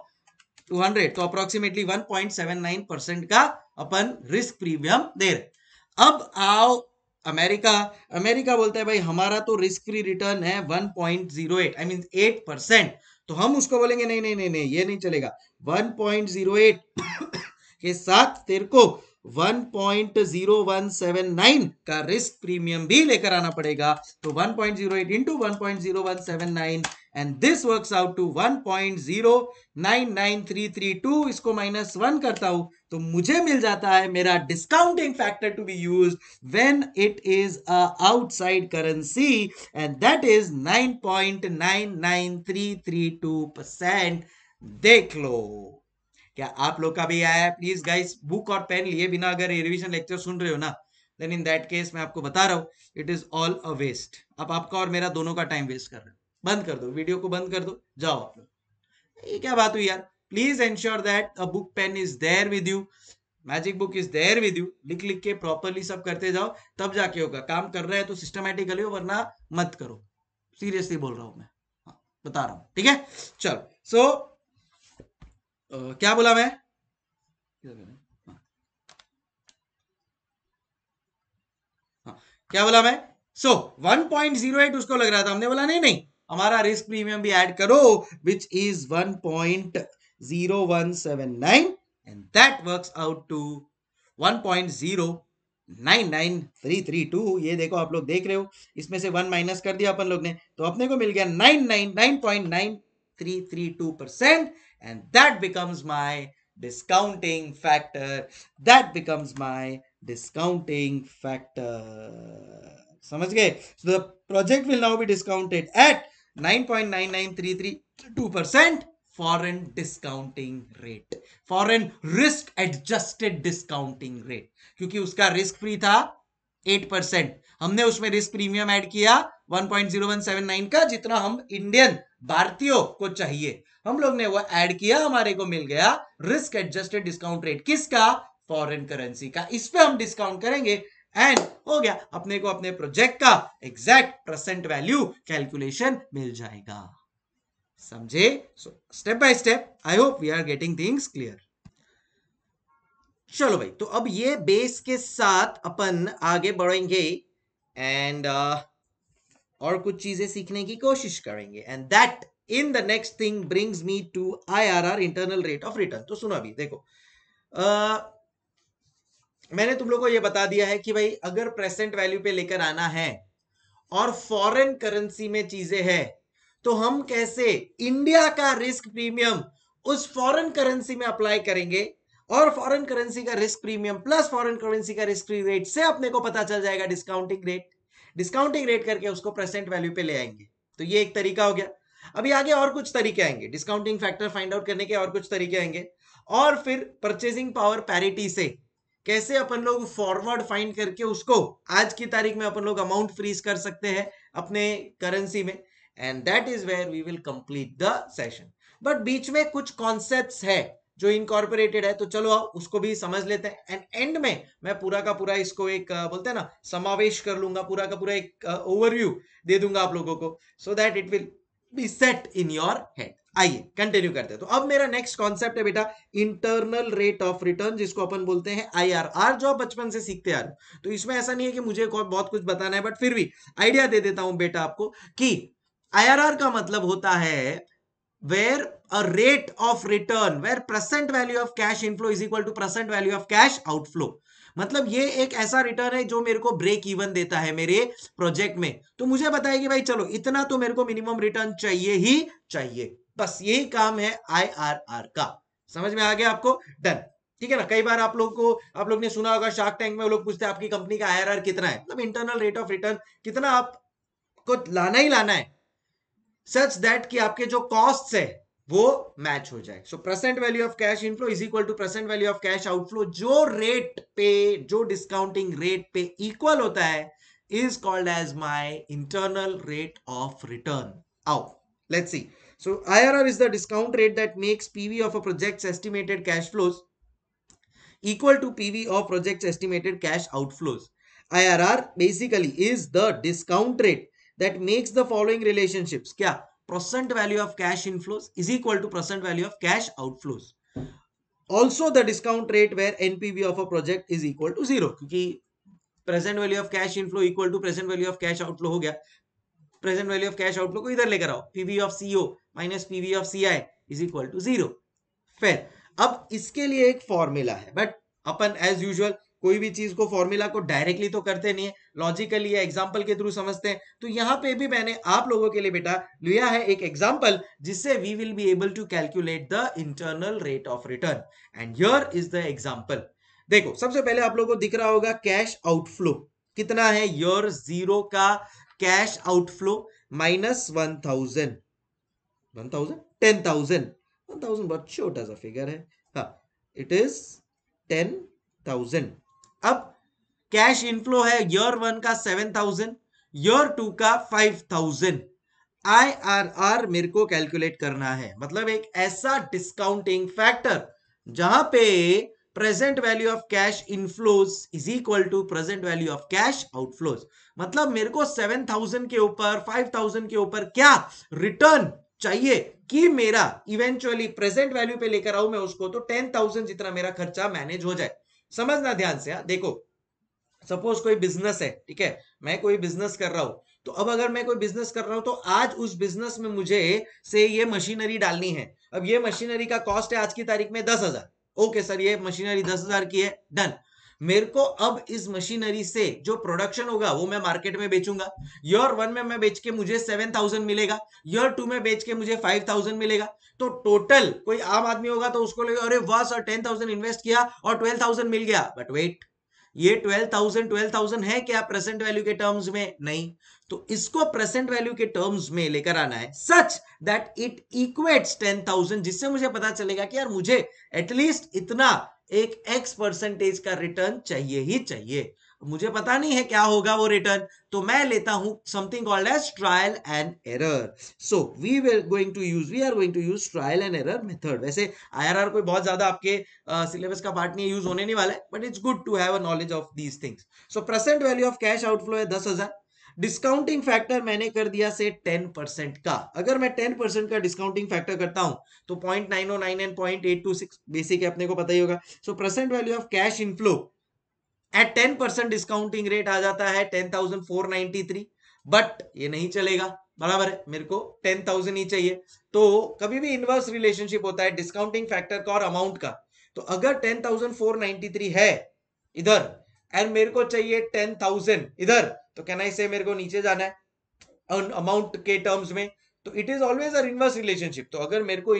Speaker 1: 200 तो अप्रोक्सीमेटली 1.79 परसेंट का अपन रिस्क प्रीमियम दे रहे अब आओ अमेरिका अमेरिका बोलता है भाई हमारा तो रिस्क फ्री रिटर्न है 1.08 आई मीन 8 परसेंट तो हम उसको बोलेंगे नहीं नहीं नहीं नहीं ये नहीं चलेगा 1.08 के साथ तेरे को 1.0179 का रिस्क प्रीमियम भी लेकर आना पड़ेगा तो 1.08 point zero eight into one and this works out to 1.099332 इसको माइनस वन करता हूं तो मुझे मिल जाता है मेरा discounting factor to be use when it is a outside currency and that is 9.99332 percent देख लो क्या आप लोग का भी आया है प्लीज गाइस बुक और पेन लिए बिना अगर रिविजन लेक्चर सुन रहे हो ना देन इन दैट केस मैं आपको बता रहा हूँ it is all a waste अब आपका और मेरा दोनों का टाइम वेस्ट कर रहे हो बंद कर दो वीडियो को बंद कर दो जाओ आप लोग ये क्या बात हुई यार please ensure that a book pen is there with you magic book is there with you लिख लिख के प्रॉपरली सब करते जाओ तब जाके होगा काम कर रहे हैं तो सिस्टमेटिकली हो वरना मत करो सीरियसली बोल रहा हूं मैं हाँ, बता रहा हूं ठीक है चलो सो so, क्या बोला मैं हाँ, क्या बोला मैं सो so, 1.08 उसको लग रहा था हमने बोला नहीं नहीं हमारा रिस्क प्रीमियम भी ऐड करो which is one point zero and that works out to 1.099332 ये देखो आप लोग देख रहे हो इसमें से वन माइनस कर दिया अपन लोग ने तो अपने को मिल गया nine nine nine nine point three three two percent and that becomes my discounting factor that becomes my discounting factor समझ गए project will now be discounted at 9.99332 percent foreign discounting rate foreign risk adjusted discounting rate क्योंकि उसका risk free था 8 percent हमने उसमें risk premium add किया 1.0179 का जितना हम इंडियन भारतीयों को चाहिए हम लोग ने वो ऐड किया हमारे को मिल गया रिस्क एडजस्टेड डिस्काउंट रेट किसका फॉरेन करेंसी का इस पे हम डिस्काउंट करेंगे एंड हो गया अपने को अपने प्रोजेक्ट का एग्जैक्ट प्रसेंट वैल्यू कैलकुलेशन मिल जाएगा समझे so step by step I hope we are getting things clear चलो भाई तो अब ये बेस के साथ अपन आगे बढ़ेंगे एंड uh, और कुछ चीजें सीखने की कोशिश करेंगे and that in the next thing brings me to IRR internal rate of return तो सुनो अभी देखो uh, मैंने तुम लोग को ये बता दिया है कि भाई अगर प्रेसेंट वैल्यू पे लेकर आना है और फॉरेन करेंसी में चीजें हैं तो हम कैसे इंडिया का रिस्क प्रीमियम उस फॉरेन करेंसी में अप्लाई करेंगे और फॉरेन करेंसी का risk premium plus foreign currency का रिस्क फ्री रेट से अपने को पता चल जाएगा डिस्काउंटिंग रेट डिस्काउंटिंग रेट करके उसको प्रेजेंट वैल्यू पे ले आएंगे तो ये एक तरीका हो गया अभी आगे और कुछ तरीके आएंगे डिस्काउंटिंग फैक्टर फाइंड आउट करने के और कुछ तरीके आएंगे और फिर परचेसिंग पावर पैरिटी से कैसे अपन लोग फॉरवर्ड फाइंड करके उसको आज की तारीख में अपन लोग अमाउंट फ्रीज कर सकते हैं अपने करेंसी में and that is where we will complete the session but बीच में कुछ कॉन्सेप्ट है जो इनकॉर्पोरेटेड है तो चलो आओ उसको भी समझ लेते हैं एंड एंड में मैं पूरा का पूरा इसको एक बोलते हैं ना समावेश कर लूंगा पूरा का पूरा एक ओवरव्यू दे दूंगा आप लोगों को so that it will be set in your head आइए कंटिन्यू करते हैं तो अब मेरा नेक्स्ट कॉन्सेप्ट है बेटा इंटरनल रेट ऑफ रिटर्न जिसको अपन बोलते हैं आईआरआर जो आप बचपन से सीखते आ रहे हो तो इसमें ऐसा नहीं है कि मुझे बहुत कुछ बताना है बट फिर भी आइडिया दे देता हूं बेटा आपको कि आईआरआर का मतलब होता है where a rate of return where present value of cash inflow is equal to present value of cash outflow मतलब ये एक ऐसा रिटर्न है जो मेरे को ब्रेक इवन देता है मेरे प्रोजेक्ट में तो मुझे बताया कि भाई चलो इतना तो मेरे को मिनिमम रिटर्न चाहिए ही चाहिए बस यही काम है आईआरआर का समझ में आ गया आपको डन ठीक है ना कई बार आप लोग को आप लोग ने सुना होगा शार्क टैंक में लोग पूछते हैं आपकी कंपनी का आईआरआर कितना है मतलब इंटरनल रेट ऑफ रिटर्न कितना आपको लाना ही लाना है सच दैट कि आपके जो कॉस्ट है वो मैच हो जाए so present value of cash inflow is equal to present value of cash outflow जो रेट पे जो डिस्काउंटिंग रेट पे इक्वल होता है is called as my internal rate of return आओ let's see So IRR is the discount rate that makes PV of a project's estimated cash flows equal to PV of project's estimated cash outflows. IRR basically is the discount rate that makes the following relationships. Kya? Percent value of cash inflows is equal to percent value of cash outflows. Also the discount rate where NPV of a project is equal to zero. क्योंकि present value of cash inflow equal to present value of cash outflow हो present value of cash outflow को इधर लेकर आओ PV of CO minus PV of C I is equal to zero फेर अब इसके लिए एक फॉर्मूला है बट अपन एज यूजल कोई भी चीज को फॉर्मूला को डायरेक्टली तो करते नहीं है लॉजिकली या एग्जांपल के थ्रू समझते हैं तो यहाँ पे भी मैंने आप लोगों के लिए बेटा लिया है एक एग्जांपल जिससे we will be able to calculate the internal rate of return and here is the example देखो सबसे पहले आप लोगों को दिख रहा होगा कैश आउटफ्लो कितना है ईयर जीरो का cash outflow minus one thousand one thousand ten thousand one thousand बहुत छोटा सा फिगर है इट इज टेन थाउजेंड अब कैश इनफ्लो है ईयर वन का सेवन थाउजेंड ईयर टू का five thousand I R R मेरे को कैलकुलेट करना है मतलब एक ऐसा डिस्काउंटिंग फैक्टर जहां पे present value of cash inflows is equal to present value of cash outflows मतलब मेरे को सेवन थाउजेंड के ऊपर फाइव थाउजेंड के ऊपर क्या रिटर्न चाहिए कि मेरा इवेंचुअली प्रेजेंट वैल्यू पे लेकर आऊ मैं उसको तो टेन थाउजेंड जितना मेरा खर्चा मैनेज हो जाए समझना ध्यान से हाँ? देखो सपोज कोई बिजनेस है ठीक है मैं कोई बिजनेस कर रहा हूं तो अब अगर मैं कोई बिजनेस कर रहा हूं तो आज उस बिजनेस में मुझे से ये मशीनरी डालनी है अब ये मशीनरी का कॉस्ट है आज की तारीख में दस हजार ओके सर ये मशीनरी दस हजार की है डन मेरे को अब इस मशीनरी से जो प्रोडक्शन होगा वो मैं मार्केट में बेचूंगा ईयर वन में मैं बेच के मुझे सेवन थाउजेंड मिलेगा ईयर टू में बेच के मुझे फाइव थाउजेंड मिलेगा तो टोटल कोई आम आदमी होगा तो उसको लगेगा अरे वाह सर टेन थाउजेंड इन्वेस्ट किया और ट्वेल्व थाउजेंड मिल गया बट वेट ये ट्वेल्व थाउजेंड ट्वेल्व थाउजेंड है क्या प्रेजेंट वैल्यू के टर्म्स में नहीं तो इसको प्रेजेंट वैल्यू के टर्म्स में लेकर आना है such that it equates ten thousand जिससे मुझे पता चलेगा कि यार मुझे एटलीस्ट इतना एक एक्स परसेंटेज का रिटर्न चाहिए ही चाहिए मुझे पता नहीं है क्या होगा वो रिटर्न तो मैं लेता हूं something called as trial and error so we were going to use we are going to use trial and error method वैसे आईआरआर कोई बहुत ज्यादा आपके सिलेबस uh, का पार्ट नहीं यूज होने नहीं वाला है but it's good to have a knowledge of these things so present value of cash outflow है दस हजार डिस्काउंटिंग फैक्टर मैंने कर दिया से 10% का अगर मैं 10% का डिस्काउंटिंग फैक्टर करता हूं तो 0.909 एंड 0.826 बेसिक है अपने को पता ही होगा so present value of cash inflow at ten percent discounting rate आ जाता है ten thousand four ninety three but ये नहीं चलेगा बराबर है मेरे को टेन थाउजेंड ही चाहिए तो कभी भी इनवर्स रिलेशनशिप होता है डिस्काउंटिंग फैक्टर का और अमाउंट का तो अगर ten thousand four ninety three है इधर एंड मेरे को चाहिए टेन थाउजेंड इधर तो कहना इसे मेरे को नीचे जाना है अमाउंट के टर्म्स में तो it is always uh inverse relationship तो अगर मेरे को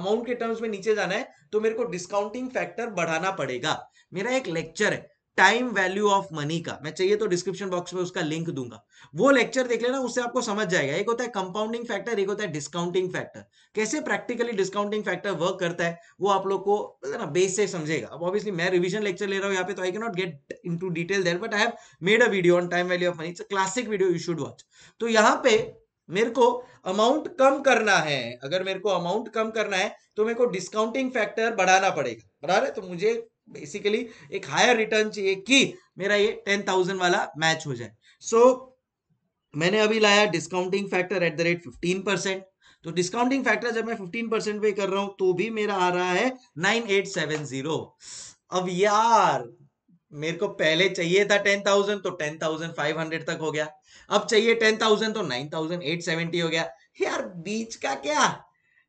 Speaker 1: अमाउंट के टर्म्स में नीचे जाना है तो मेरे को डिस्काउंटिंग फैक्टर बढ़ाना पड़ेगा मेरा एक लेक्चर है टाइम वैल्यू ऑफ मनी का मैं चाहिए तो डिस्क्रिप्शन बॉक्स में उसका लिंक दूंगा वो लेक्चर देख लेना उससे आपको समझ जाएगा एक होता है कंपाउंडिंग फैक्टर एक होता है डिस्काउंटिंग फैक्टर कैसे प्रैक्टिकली डिस्काउंटिंग फैक्टर वर्क करता है वो आप लोग को ना बेस से समझेगा अब ऑब्वियसली मैं रिविजन लेक्चर ले रहा हूँ यहाँ पे तो I can not get into detail there but I have made a video on time value of money it's classic video you should watch तो यहाँ पे मेरे को अमाउंट कम करना है अगर मेरे को अमाउंट कम करना है तो मेरे को डिस्काउंटिंग फैक्टर बढ़ाना पड़ेगा बढ़ा रहे तो मुझे बेसिकली एक हायर रिटर्न चाहिए कि मेरा ये टेन थाउजेंड वाला मैच हो जाए सो so, मैंने अभी लाया discounting factor at the rate fifteen percent तो डिस्काउंटिंग फैक्टर जब मैं फिफ्टीन परसेंट पे कर रहा हूं तो भी मेरा आ रहा है नाइन एट सेवन जीरो अब यार मेरे को पहले चाहिए था टेन थाउजेंड तो टेन थाउजेंड फाइव हंड्रेड तक हो गया अब चाहिए टेन थाउजेंड तो नाइन थाउजेंड एट सेवेंटी हो गया यार बीच का क्या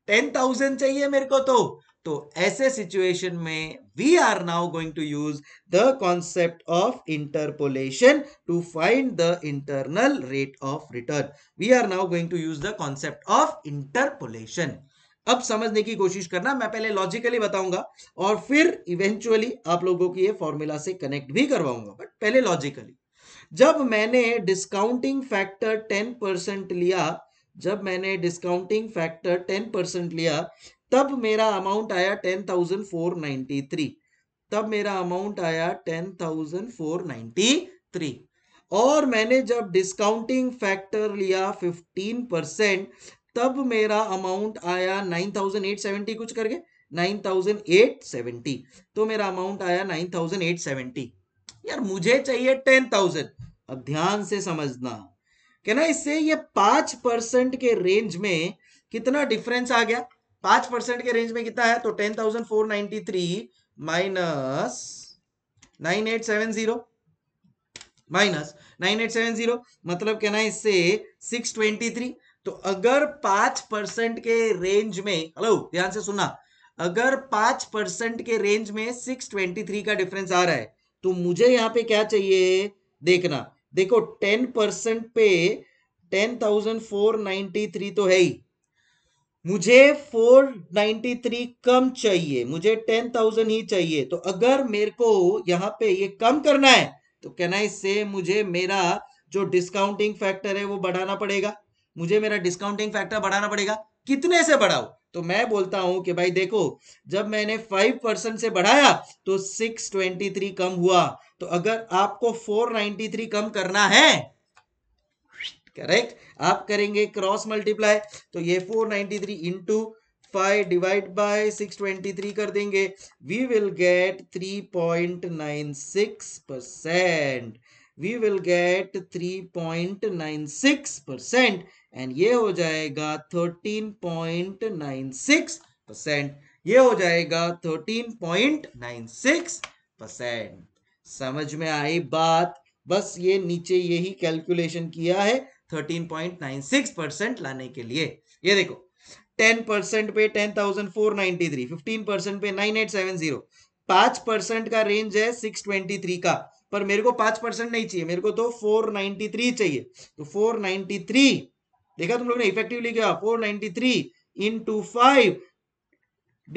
Speaker 1: टेन थाउजेंड चाहिए मेरे को तो तो ऐसे सिचुएशन में we are now going to use the concept of interpolation to find the internal rate of return we are now going to use the concept of interpolation अब समझने की कोशिश करना मैं पहले लॉजिकली बताऊंगा और फिर इवेंचुअली आप लोगों की ये फॉर्मूला से कनेक्ट भी करवाऊंगा बट पहले लॉजिकली जब मैंने डिस्काउंटिंग फैक्टर टेन परसेंट लिया जब मैंने डिस्काउंटिंग फैक्टर टेन परसेंट लिया तब मेरा अमाउंट आया ten thousand four ninety three तब मेरा अमाउंट आया ten thousand four ninety three और मैंने जब डिस्काउंटिंग फैक्टर लिया फिफ्टीन परसेंट तब मेरा अमाउंट आया नाइन थाउजेंड एट सेवेंटी कुछ करके नाइन थाउजेंड एट सेवेंटी तो मेरा अमाउंट आया नाइन थाउजेंड एट सेवेंटी यार मुझे चाहिए टेन थाउजेंड अब ध्यान से समझना कहना इससे ये पांच परसेंट के रेंज में कितना डिफरेंस आ गया पांच परसेंट के रेंज में कितना है तो ten thousand four ninety three minus nine eight seven zero minus nine eight seven zero मतलब कहना है इससे सिक्स ट्वेंटी थ्री तो अगर पांच परसेंट के रेंज में हेलो ध्यान से सुनना अगर पांच परसेंट के रेंज में सिक्स ट्वेंटी थ्री का डिफरेंस आ रहा है तो मुझे यहाँ पे क्या चाहिए देखना देखो टेन परसेंट पे ten thousand four ninety three तो है ही मुझे 493 कम चाहिए मुझे 10,000 ही चाहिए तो अगर मेरे को यहाँ पे ये कम करना है तो कहना इससे मुझे मेरा जो डिस्काउंटिंग फैक्टर है वो बढ़ाना पड़ेगा मुझे मेरा डिस्काउंटिंग फैक्टर बढ़ाना पड़ेगा कितने से बढ़ाओ तो मैं बोलता हूं कि भाई देखो जब मैंने 5% परसेंट से बढ़ाया तो 623 कम हुआ तो अगर आपको 493 कम करना है करेक्ट आप करेंगे क्रॉस मल्टीप्लाई तो ये 493 ninety three into five divide by six twenty three कर देंगे we will get three point nine six percent we will get three point nine six percent and ये हो जाएगा thirteen point nine six percent ये हो जाएगा thirteen point nine six percent समझ में आई बात बस ये नीचे यही कैलकुलेशन किया है 13.96 परसेंट लाने के लिए ये देखो 10 परसेंट पे 10,493 15 परसेंट पे 9870 5 परसेंट का रेंज है 623 का पर मेरे को 5 परसेंट नहीं चाहिए मेरे को तो 493 चाहिए तो 493 देखा तुम लोग ने इफेक्टिवली क्या 493 into 5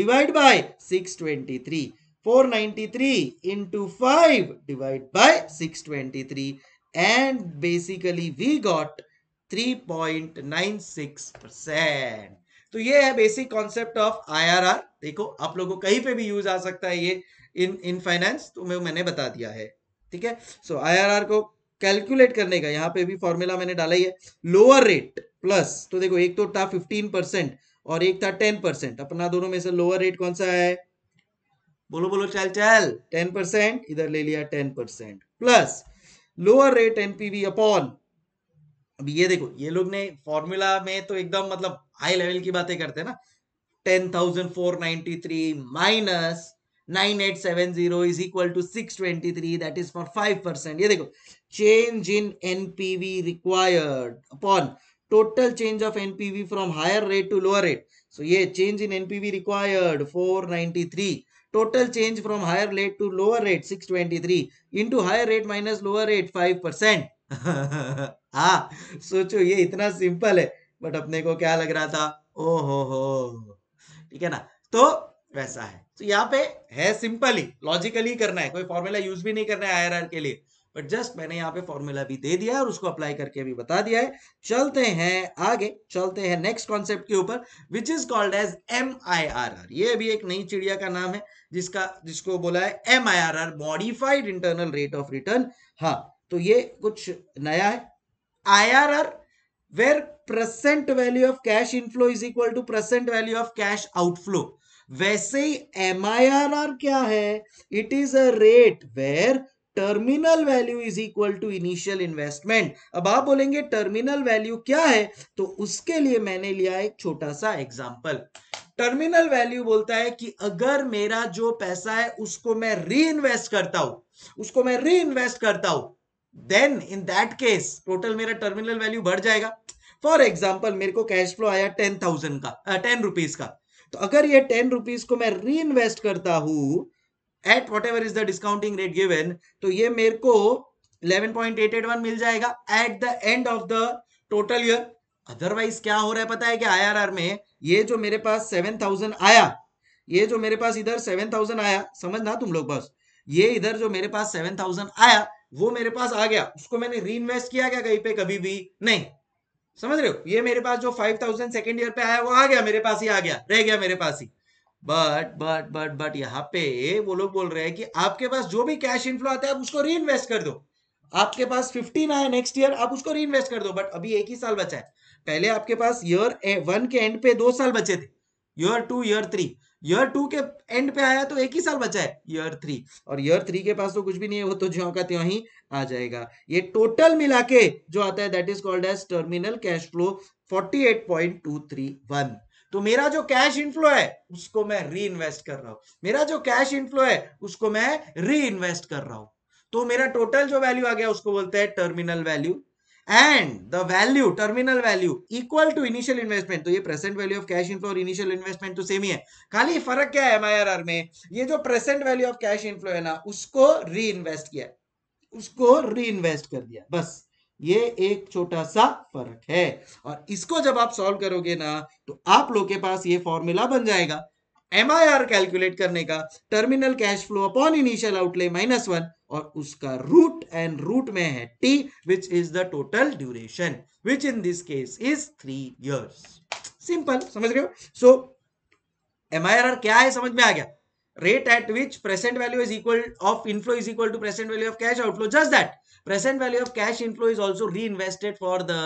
Speaker 1: divide by 623 493 into 5 divided by 623 and basically we got 3.96 percent तो ये है बेसिक कॉन्सेप्ट ऑफ आईआरआर देखो आप लोगों को कहीं पे भी यूज आ सकता है ये इन इन फाइनेंस तो मैं मैंने बता दिया है ठीक है सो so, आईआरआर को कैलकुलेट करने का यहाँ पे भी फॉर्मूला मैंने डाला ही है लोअर रेट प्लस तो देखो एक तो था फिफ्टीन परसेंट और एक था टेन परसेंट अपना दोनों में से लोअर रेट कौन सा है बोलो बोलो चल चल टेन परसेंट इधर ले लिया ten percent plus lower rate NPV upon अब ये देखो ये लोग ने फॉर्मूला में तो एकदम मतलब हाई लेवल की बातें करते हैं ना ten thousand four ninety three minus nine eight seven zero is equal to six twenty three that is four five percent ये देखो change in NPV required upon total change of NPV from higher rate to lower rate so ये change in NPV required four ninety three total change from higher rate to lower rate 623 into higher rate minus lower rate 5 percent हाँ सोचो ये इतना simple है but अपने को क्या लग रहा था ओ हो हो ठीक है ना तो वैसा है तो यहाँ पे है सिंपल ही लॉजिकली करना है कोई फॉर्मूला यूज भी नहीं करना है आईआरआर के लिए बट जस्ट मैंने यहाँ पे फॉर्मूला भी दे दिया और उसको अप्लाई करके भी बता दिया है चलते हैं आगे चलते हैं नेक्स्ट कॉन्सेप्ट के ऊपर which is called as M I R R ये भी एक नई चिड़िया का नाम है जिसका जिसको बोला है M I R R modified internal rate of return हा तो ये कुछ नया है I R R where present value of cash inflow is equal to present value of cash outflow वैसे ही एम आई आर आर क्या है it is a rate where terminal value is equal to initial investment अब आप बोलेंगे terminal value क्या है तो उसके लिए मैंने लिया एक छोटा सा एग्जाम्पल टर्मिनल वैल्यू बोलता है कि अगर मेरा जो पैसा है उसको मैं री इन्वेस्ट करता हूं उसको मैं री इन्वेस्ट करता हूं then in that case total मेरा टर्मिनल वैल्यू बढ़ जाएगा फॉर एग्जाम्पल मेरे को कैश फ्लो आया टेन थाउजेंड का टेन रुपीज का तो अगर ये टेन रुपीज को मैं री इन्वेस्ट करता हूं at whatever is the discounting rate given तो ये मेरे को eleven point eight eight one मिल जाएगा at the end of the total year otherwise क्या हो रहा है पता है कि आईआरआर में ये जो मेरे पास सेवन थाउजेंड आया ये जो मेरे पास इधर सेवन थाउजेंड आया समझना तुम लोग बस ये इधर जो मेरे पास सेवन थाउजेंड आया वो मेरे पास आ गया उसको मैंने री इन्वेस्ट किया क्या कहीं पे कभी भी नहीं समझ रहे हो ये मेरे पास जो फाइव थाउजेंड सेकेंड ईयर पे आया वो आ गया मेरे पास ही आ गया रह गया मेरे पास ही बट बट बट बट यहाँ पे वो लोग बोल रहे हैं कि आपके पास जो भी कैश इनफ्लो आता है आप उसको री इन्वेस्ट कर दो आपके पास फिफ्टीन आया नेक्स्ट ईयर आप उसको री इन्वेस्ट कर दो बट अभी एक ही साल बचा है पहले आपके पास ईयर वन के एंड पे दो साल बचे थे year two year three year two के एंड पे आया तो एक ही साल बचा है ईयर थ्री और ईयर थ्री के पास तो कुछ भी नहीं है वो तो ज्यो का त्यों ही आ जाएगा ये टोटल मिला के जो आता है that is called as terminal cash flow forty तो मेरा जो कैश इनफ्लो है उसको मैं री इन्वेस्ट कर रहा हूं मेरा जो कैश इनफ्लो है उसको मैं री इन्वेस्ट कर रहा हूं तो मेरा टोटल जो वैल्यू आ गया उसको बोलते हैं terminal value and the value terminal value equal to initial investment तो ये present value of cash inflow और इनिशियल इन्वेस्टमेंट तो सेम ही है खाली फर्क क्या है एमआईआरआर में ये जो present value of cash inflow है ना उसको री इन्वेस्ट किया उसको री इन्वेस्ट कर दिया बस ये एक छोटा सा फर्क है और इसको जब आप सॉल्व करोगे ना तो आप लोग के पास ये फॉर्मूला बन जाएगा एम आई आर कैलकुलेट करने का terminal cash flow upon initial outlay minus one और उसका रूट एंड रूट में है T which is the total duration which in this case is three years simple समझ रहे हो सो एम क्या है समझ में आ गया rate at which present value is equal of inflow is equal to present value of cash outflow just that Present value of cash inflow is also reinvested for the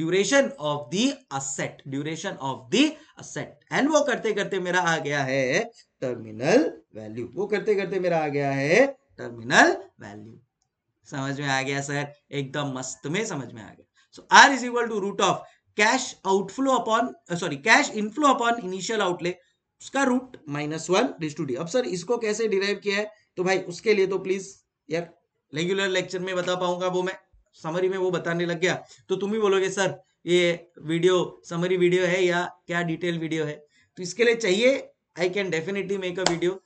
Speaker 1: duration of the asset. Duration of the asset. And वो करते करते मेरा आ गया है terminal value वो करते करते मेरा आ गया है टर्मिनल वैल्यू समझ में आ गया सर एकदम मस्त में समझ में आ गया so R is equal to root of cash outflow upon sorry cash inflow upon initial outlay उसका root minus one this to D अब सर इसको कैसे डिराइव किया है तो भाई उसके लिए तो प्लीज यार रेगुलर लेक्चर में बता पाऊंगा वो मैं समरी में वो बताने लग गया तो तुम ही बोलोगे सर ये वीडियो समरी वीडियो है या क्या डिटेल वीडियो है तो इसके लिए चाहिए I can definitely make a video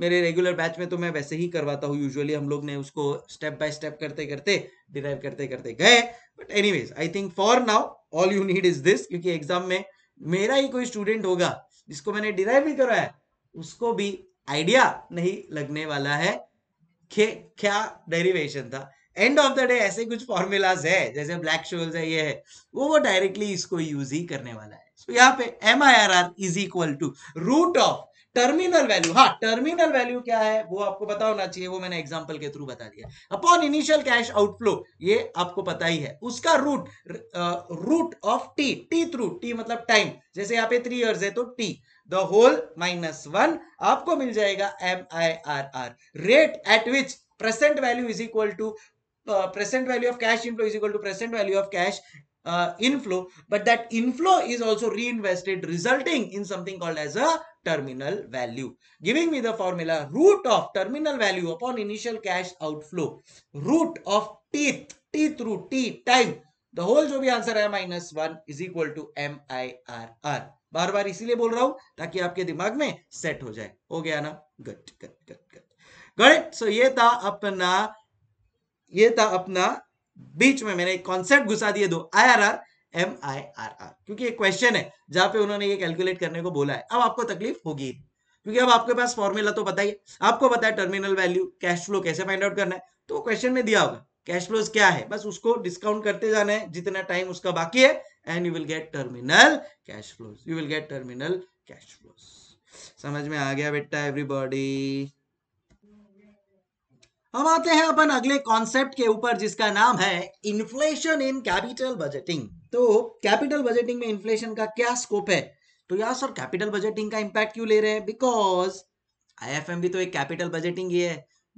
Speaker 1: मेरे रेगुलर बैच में तो मैं वैसे ही करवाता हूँ यूजुअली हम लोग ने उसको स्टेप बाय स्टेप करते करते डिराइव करते करते गए but anyways I think for now all you need is this क्योंकि एग्जाम में मेरा ही कोई स्टूडेंट होगा जिसको मैंने डिराइव भी करवाया उसको भी आइडिया नहीं लगने वाला है के क्या डेरिवेशन था एंड ऑफ द डे ऐसे कुछ फॉर्मूलाज है जैसे ब्लैक शोल्स है ये है वो वो डायरेक्टली इसको यूज ही करने वाला है सो so, यहाँ पे M I R R is equal to root of terminal value हाँ टर्मिनल वैल्यू क्या है वो आपको पता होना चाहिए वो मैंने एग्जांपल के थ्रू बता दिया अपॉन इनिशियल कैश आउटफ्लो ये आपको पता ही है उसका root root of T T through T मतलब टाइम जैसे यहाँ पे थ्री इयर्स है तो T the whole minus one आपको मिल जाएगा M I R R rate at which present value is equal to present value of cash inflow is equal to present value of cash uh, inflow but that inflow is also reinvested resulting in something called as a terminal value giving me the formula root of terminal value upon initial cash outflow root of t t through t time the whole जो भी answer है minus one is equal to M I r R बार बार इसीलिए बोल रहा हूं ताकि आपके दिमाग में सेट हो जाए हो गया ना गुड गुड गुड गुड गणित सो ये था अपना ये था अपना बीच में मैंने एक कॉन्सेप्ट घुसा दिए दो I R R M I R R क्योंकि एक क्वेश्चन है जहां पे उन्होंने ये कैलकुलेट करने को बोला है अब आपको तकलीफ होगी क्योंकि अब आपके पास फॉर्मूला तो पता ही आपको पता है टर्मिनल वैल्यू कैश फ्लो कैसे फाइंड आउट करना है तो क्वेश्चन में दिया होगा कैश फ्लोज क्या है बस उसको डिस्काउंट करते जाना है जितना टाइम उसका बाकी है and you will get terminal cash flows you will get terminal cash flows समझ में आ गया बेटा एवरीबॉडी हम आते हैं अपन अगले कॉन्सेप्ट के ऊपर जिसका नाम है इन्फ्लेशन इन कैपिटल बजटिंग तो कैपिटल बजटिंग में इन्फ्लेशन का क्या स्कोप है तो यार सर कैपिटल बजटिंग का इम्पैक्ट क्यों ले रहे हैं बिकॉज आईएफएम भी तो एक कैपिटल बजटिंग ही है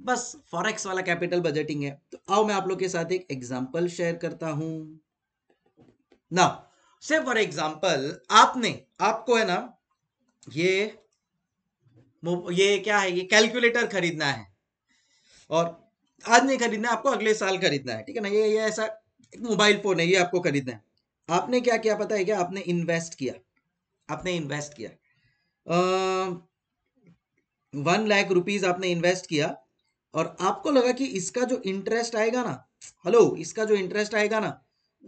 Speaker 1: बस फॉरेक्स वाला कैपिटल बजटिंग है तो आओ मैं आप लोग के साथ एक एग्जाम्पल शेयर करता हूं ना से फॉर एग्जाम्पल आपने आपको है ना ये ये क्या है ये कैलकुलेटर खरीदना है और आज नहीं खरीदना आपको अगले साल खरीदना है ठीक है ना ये ये ऐसा एक मोबाइल फ़ोन है ये आपको खरीदना है आपने क्या किया पता है क्या आपने इन्वेस्ट किया आपने इन्वेस्ट किया वन लाख रुपीज़ आपने इन्वेस्ट किया और आपको लगा कि इसका जो इंटरेस्ट आएगा ना हेलो इसका जो इंटरेस्ट आएगा ना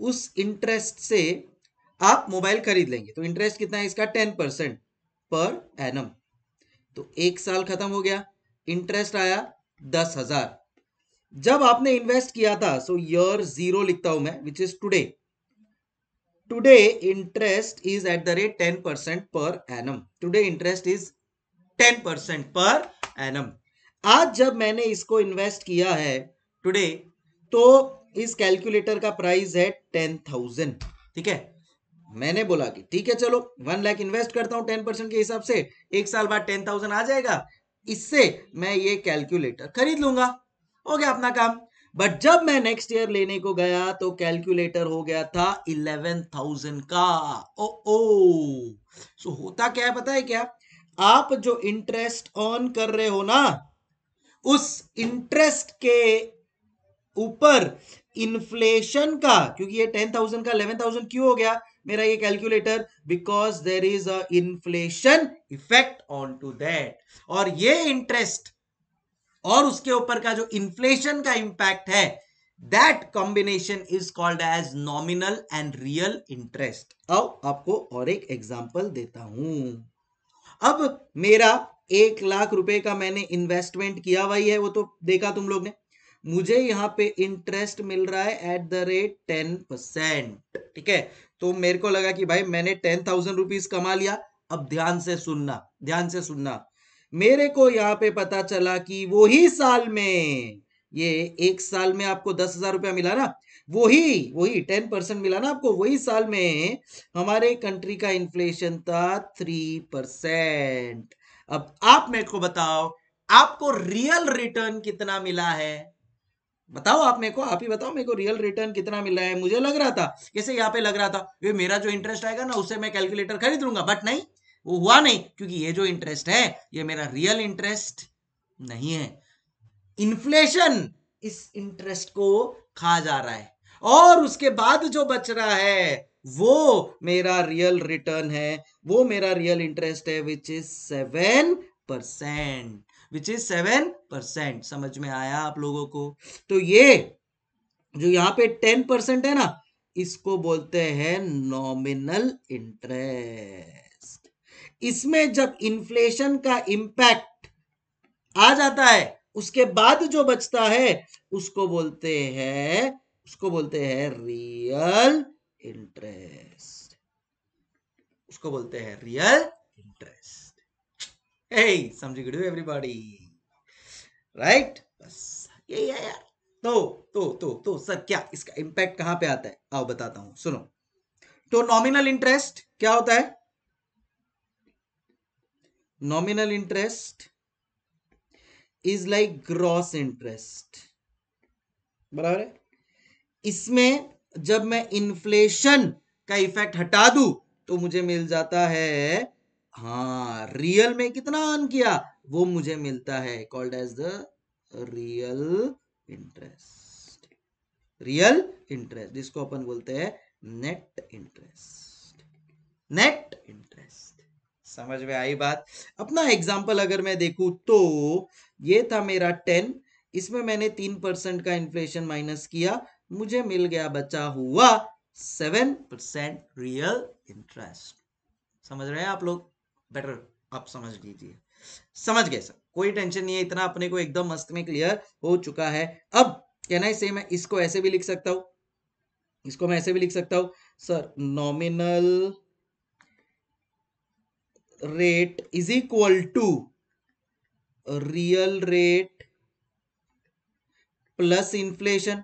Speaker 1: उस इंटरेस्ट से आप मोबाइल खरीद लेंगे तो इंटरेस्ट कितना है इसका टेन परसेंट पर एनम तो एक साल खत्म हो गया इंटरेस्ट आया दस हजार जब आपने इन्वेस्ट किया था सो ईयर जीरो लिखता हूं मैं which is today today interest is at the rate ten percent per annum today interest is ten percent per annum आज जब मैंने इसको इन्वेस्ट किया है टुडे तो इस कैलकुलेटर का प्राइस है टेन थाउजेंड ठीक है मैंने बोला कि ठीक है चलो वन लाख इन्वेस्ट करता हूं टेन परसेंट के हिसाब से एक साल बाद टेन थाउजेंड आ जाएगा इससे मैं ये कैलकुलेटर खरीद लूंगा हो गया अपना काम बट जब मैं नेक्स्ट ईयर लेने को गया तो कैलकुलेटर हो गया था इलेवन थाउजेंड का ओ ओ सो होता क्या है पता है क्या आप जो इंटरेस्ट ऑन कर रहे हो ना उस इंटरेस्ट के ऊपर इन्फ्लेशन का क्योंकि ये टेन थाउजेंड का इलेवन थाउजेंड क्यों हो गया मेरा ये calculator because there is a inflation effect on to that और ये इंटरेस्ट और उसके ऊपर का जो इन्फ्लेशन का इंपैक्ट है that combination is called as nominal and real interest अब आपको और एक एग्जाम्पल देता हूं अब मेरा एक लाख रुपए का मैंने इन्वेस्टमेंट किया हुआ है वो तो देखा तुम लोग ने मुझे यहाँ पे इंटरेस्ट मिल रहा है at the rate ten percent ठीक है तो मेरे को लगा कि भाई मैंने टेन थाउजेंड रुपीज कमा लिया अब ध्यान से सुनना ध्यान से सुनना मेरे को यहाँ पे पता चला कि वही साल में ये एक साल में आपको दस हजार रुपया मिला ना वही वही टेन परसेंट मिला ना आपको वही साल में हमारे कंट्री का इन्फ्लेशन था थ्री परसेंट अब आप मेरे को बताओ आपको रियल रिटर्न कितना मिला है बताओ आप मेरे को आप ही बताओ मेरे को रियल रिटर्न कितना मिला है मुझे लग रहा था कैसे यहाँ पे लग रहा था ये मेरा जो इंटरेस्ट आएगा ना उससे मैं कैलकुलेटर खरीद लूंगा बट नहीं वो हुआ नहीं क्योंकि ये जो इंटरेस्ट है ये मेरा रियल इंटरेस्ट नहीं है इन्फ्लेशन इस इंटरेस्ट को खा जा रहा है और उसके बाद जो बच रहा है वो मेरा रियल रिटर्न है वो मेरा रियल इंटरेस्ट है which is seven percent which is seven percent समझ में आया आप लोगों को तो ये जो यहाँ पे टेन परसेंट है ना इसको बोलते हैं नॉमिनल इंटरेस्ट इसमें जब इन्फ्लेशन का इम्पैक्ट आ जाता है उसके बाद जो बचता है उसको बोलते हैं उसको बोलते हैं रियल इंटरेस्ट उसको बोलते हैं रियल इंटरेस्ट hey समझ गए एवरीबॉडी राइट बस यही है यार तो तो तो तो सर क्या इसका इंपैक्ट कहां पे आता है आओ बताता हूं सुनो तो नॉमिनल इंटरेस्ट क्या होता है nominal interest is like gross interest बराबर है इसमें जब मैं इन्फ्लेशन का इफेक्ट हटा दू तो मुझे मिल जाता है हाँ रियल में कितना अर्न किया वो मुझे मिलता है called as the real interest real interest जिसको अपन बोलते हैं नेट इंटरेस्ट नेट इंटरेस्ट समझ में आई बात अपना एग्जाम्पल अगर मैं देखू तो ये था मेरा टेन इसमें मैंने तीन परसेंट का इन्फ्लेशन माइनस किया मुझे मिल गया बचा हुआ सेवन परसेंट रियल इंटरेस्ट समझ रहे हैं आप लोग बेटर आप समझ लीजिए समझ गए सर कोई टेंशन नहीं है इतना अपने को एकदम मस्त में क्लियर हो चुका है अब कहना ही सेम है इसको ऐसे भी लिख सकता हूं इसको मैं ऐसे भी लिख सकता हूं sir nominal rate is equal to real rate plus inflation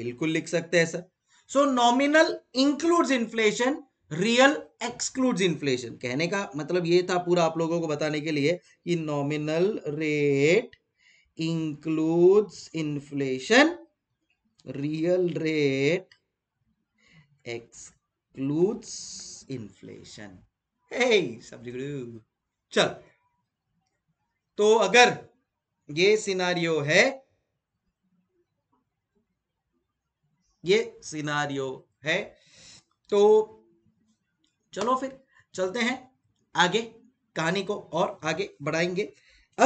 Speaker 1: बिल्कुल लिख सकते हैं sir so nominal includes inflation real excludes inflation कहने का मतलब ये था पूरा आप लोगों को बताने के लिए कि nominal rate includes inflation real rate excludes inflation subject चल तो अगर ये सिनारियो है ये सिनारियो है तो चलो फिर चलते हैं आगे कहानी को और आगे बढ़ाएंगे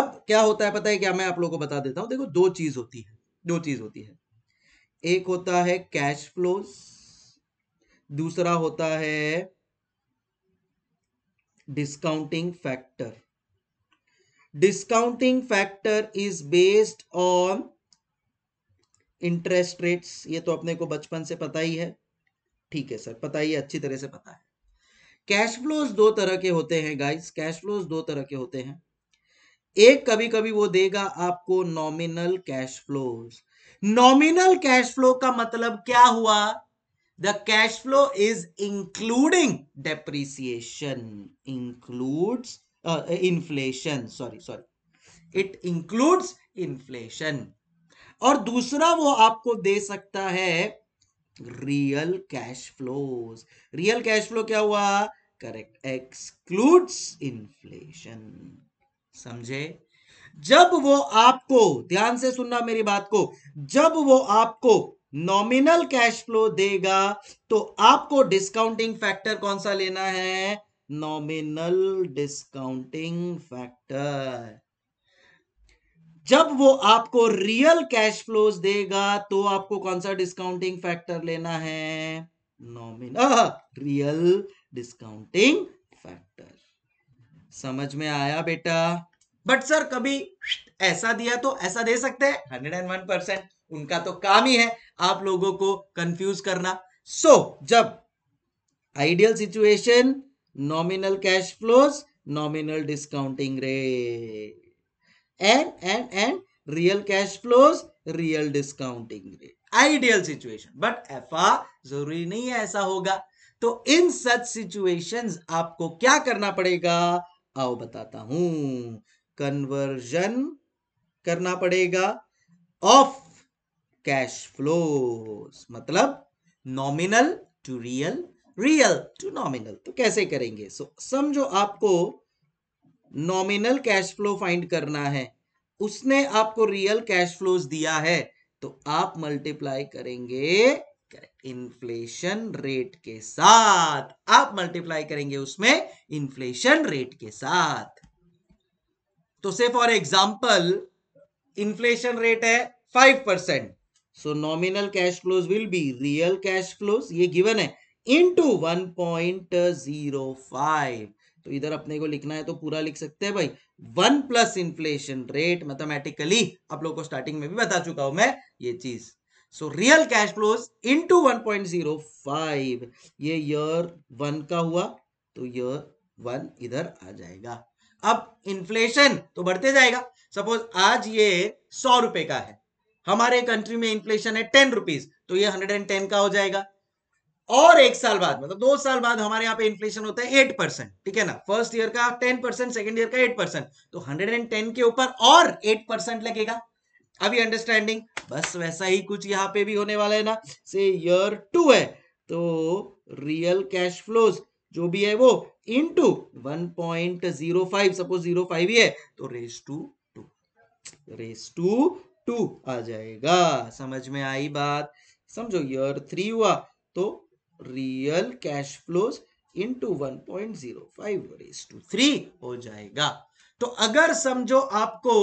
Speaker 1: अब क्या होता है पता है क्या मैं आप लोगों को बता देता हूं देखो दो चीज होती है दो चीज होती है एक होता है कैश फ्लो दूसरा होता है discounting factor discounting factor is based on interest rates ये तो अपने को बचपन से पता ही है ठीक है सर पता ही अच्छी तरह से पता है कैश फ्लोज दो तरह के होते हैं गाइस कैश फ्लोज दो तरह के होते हैं एक कभी कभी वो देगा आपको nominal cash flows nominal cash flow का मतलब क्या हुआ the cash flow is including depreciation includes inflation sorry sorry it includes inflation और दूसरा वो आपको दे सकता है real cash flows real cash flow क्या हुआ करेक्ट एक्सक्लूड्स इन्फ्लेशन समझे जब वो आपको ध्यान से सुनना मेरी बात को जब वो आपको नॉमिनल कैश फ्लो देगा तो आपको डिस्काउंटिंग फैक्टर कौन सा लेना है नॉमिनल डिस्काउंटिंग फैक्टर जब वो आपको रियल कैश फ्लोज देगा तो आपको कौन सा डिस्काउंटिंग फैक्टर लेना है नॉमिनल रियल डिस्काउंटिंग फैक्टर समझ में आया बेटा बट सर कभी ऐसा दिया तो ऐसा दे सकते हैं हंड्रेड एंड वन परसेंट उनका तो काम ही है आप लोगों को कंफ्यूज करना सो so, जब ideal situation nominal cash flows nominal discounting rate and and and real cash flows real discounting rate ideal situation but एफा जरूरी नहीं है ऐसा होगा तो इन सच सिचुएशंस आपको क्या करना पड़ेगा आओ बताता हूं कन्वर्जन करना पड़ेगा ऑफ कैश फ्लोस मतलब nominal to real real to nominal तो कैसे करेंगे सो so, समझो आपको नॉमिनल कैश फ्लो फाइंड करना है उसने आपको रियल कैश फ्लो दिया है तो आप मल्टीप्लाई करेंगे इन्फ्लेशन रेट के साथ आप मल्टीप्लाई करेंगे उसमें इन्फ्लेशन रेट के साथ तो से फॉर एग्जाम्पल इन्फ्लेशन रेट है five percent so nominal cash flows will be real cash flows ये गिवन है to one point zero five तो इधर अपने को लिखना है तो पूरा लिख सकते हैं भाई one plus inflation rate mathematically आप लोग को स्टार्टिंग में भी बता चुका हूं मैं ये चीज so real cash flows into 1.05 ये ईयर वन का हुआ तो ईयर वन इधर आ जाएगा अब इन्फ्लेशन तो बढ़ते जाएगा सपोज आज ये सौ रुपए का है हमारे कंट्री में इन्फ्लेशन है टेन रुपीज तो ये हंड्रेड एंड टेन का हो जाएगा और एक साल बाद मतलब दो साल बाद हमारे यहाँ पे इन्फ्लेशन होता है एट परसेंट ठीक है ना फर्स्ट ईयर का टेन परसेंट सेकेंड ईयर का एट परसेंट तो हंड्रेड एंड टेन के ऊपर और एट परसेंट लगेगा अभी अंडरस्टैंडिंग बस वैसा ही कुछ यहाँ पे भी होने वाला है ना से ईयर टू है तो रियल कैश फ्लोज जो भी है वो इन to one point zero five suppose zero five ही है तो raise to two raise to two आ जाएगा समझ में आई बात समझो ईयर थ्री हुआ तो real cash flows in to one point zero five raise to three हो जाएगा तो अगर समझो आपको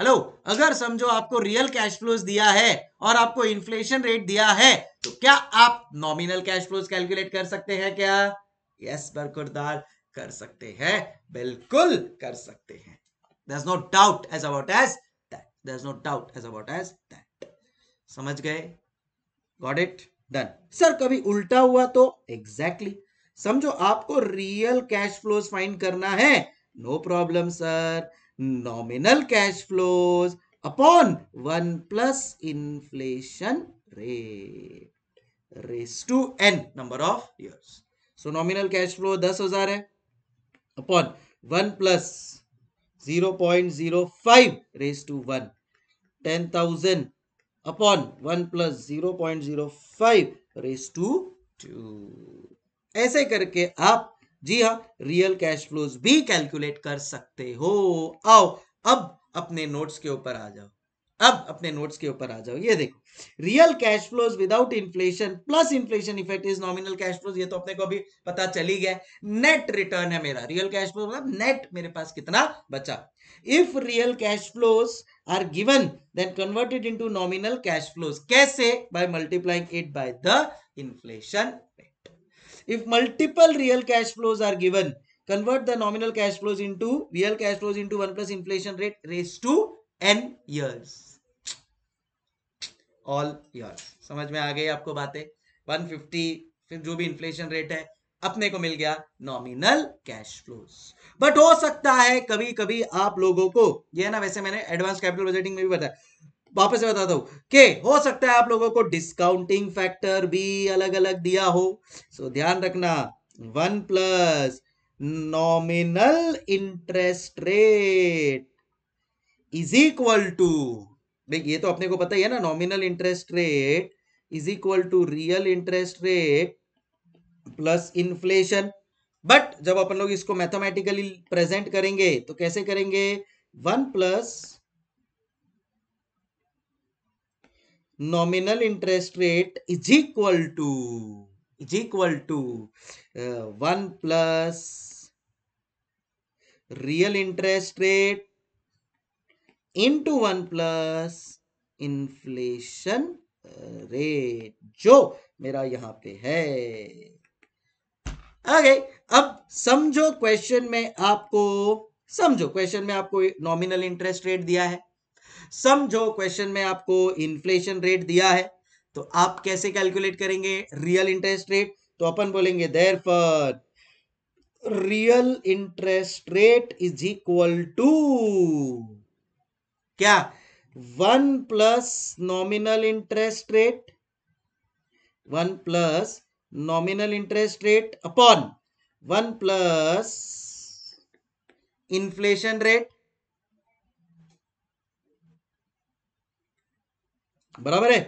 Speaker 1: हेलो अगर समझो आपको रियल कैश फ्लोज दिया है और आपको इन्फ्लेशन रेट दिया है तो क्या आप नॉमिनल कैश फ्लोज कैलकुलेट कर सकते हैं क्या यस बरकुरदार कर सकते हैं बिल्कुल कर सकते हैं there's no doubt as about as that there's no doubt as about as that समझ गए got it done सर कभी उल्टा हुआ तो exactly समझो आपको रियल कैश फ्लोज फाइंड करना है no problem sir nominal cash flows upon 1 plus inflation rate raised to n number of years. So nominal cash flow 10,000 है upon 1 plus 0 0.05 raised to 1 10,000 upon 1 plus 0 0.05 raised to 2 ऐसे करके आप जी हाँ real cash flows भी calculate कर सकते हो आओ अब अपने नोट्स के ऊपर आ जाओ अब अपने नोट्स के ऊपर आ जाओ ये देखो real cash flows without inflation plus inflation effect is nominal cash flows ये तो अपने को अभी पता चली गया नेट रिटर्न है मेरा रियल कैश फ्लो मतलब नेट मेरे पास कितना बचा if real cash flows are given then converted into nominal cash flows कैसे by multiplying it by the inflation if multiple real cash flows are given convert the nominal cash flows into real cash flows into 1 plus inflation rate raised to n years all yours समझ में आ गई आपको बातें 150 fir jo bhi inflation rate hai अपने को मिल गया nominal cash flows but हो सकता है कभी कभी आप लोगों को ये है ना वैसे मैंने एडवांस कैपिटल बजटिंग में भी बताया वापस से बताता हूँ के हो सकता है आप लोगों को डिस्काउंटिंग फैक्टर भी अलग अलग दिया हो सो so, ध्यान रखना one plus nominal interest rate is equal to ये तो अपने को पता ही है ना nominal interest rate is equal to real interest rate plus inflation but जब अपन लोग इसको मैथमेटिकली प्रेजेंट करेंगे तो कैसे करेंगे one plus nominal interest rate is equal to is equal to uh, 1 plus real interest rate into 1 plus inflation rate जो मेरा यहाँ पे है आगे अब समझो क्वेश्चन में आपको समझो क्वेश्चन में आपको नॉमिनल इंटरेस्ट रेट दिया है सम जो क्वेश्चन में आपको इन्फ्लेशन रेट दिया है तो आप कैसे कैलकुलेट करेंगे रियल इंटरेस्ट रेट तो अपन बोलेंगे देर पर real interest rate is equal to क्या one plus nominal interest rate one plus nominal interest rate upon one plus inflation rate बराबर है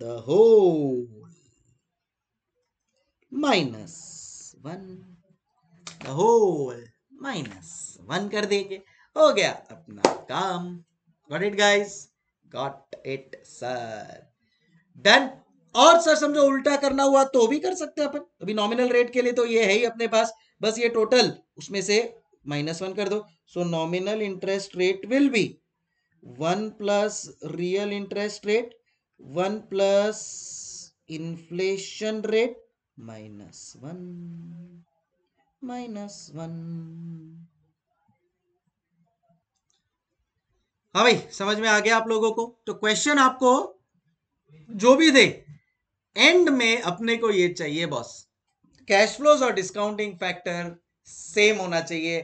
Speaker 1: the whole minus one the whole minus one कर देंगे हो गया अपना काम got it guys got it sir done और सर समझो उल्टा करना हुआ तो भी कर सकते हैं अपन अभी नॉमिनल रेट के लिए तो ये है ही अपने पास बस ये टोटल उसमें से माइनस वन कर दो so nominal interest rate will be one plus real interest rate one plus inflation rate minus one minus one हाँ भाई समझ में आ गया आप लोगों को तो क्वेश्चन आपको जो भी दे एंड में अपने को ये चाहिए बॉस कैश फ्लोज और डिस्काउंटिंग फैक्टर सेम होना चाहिए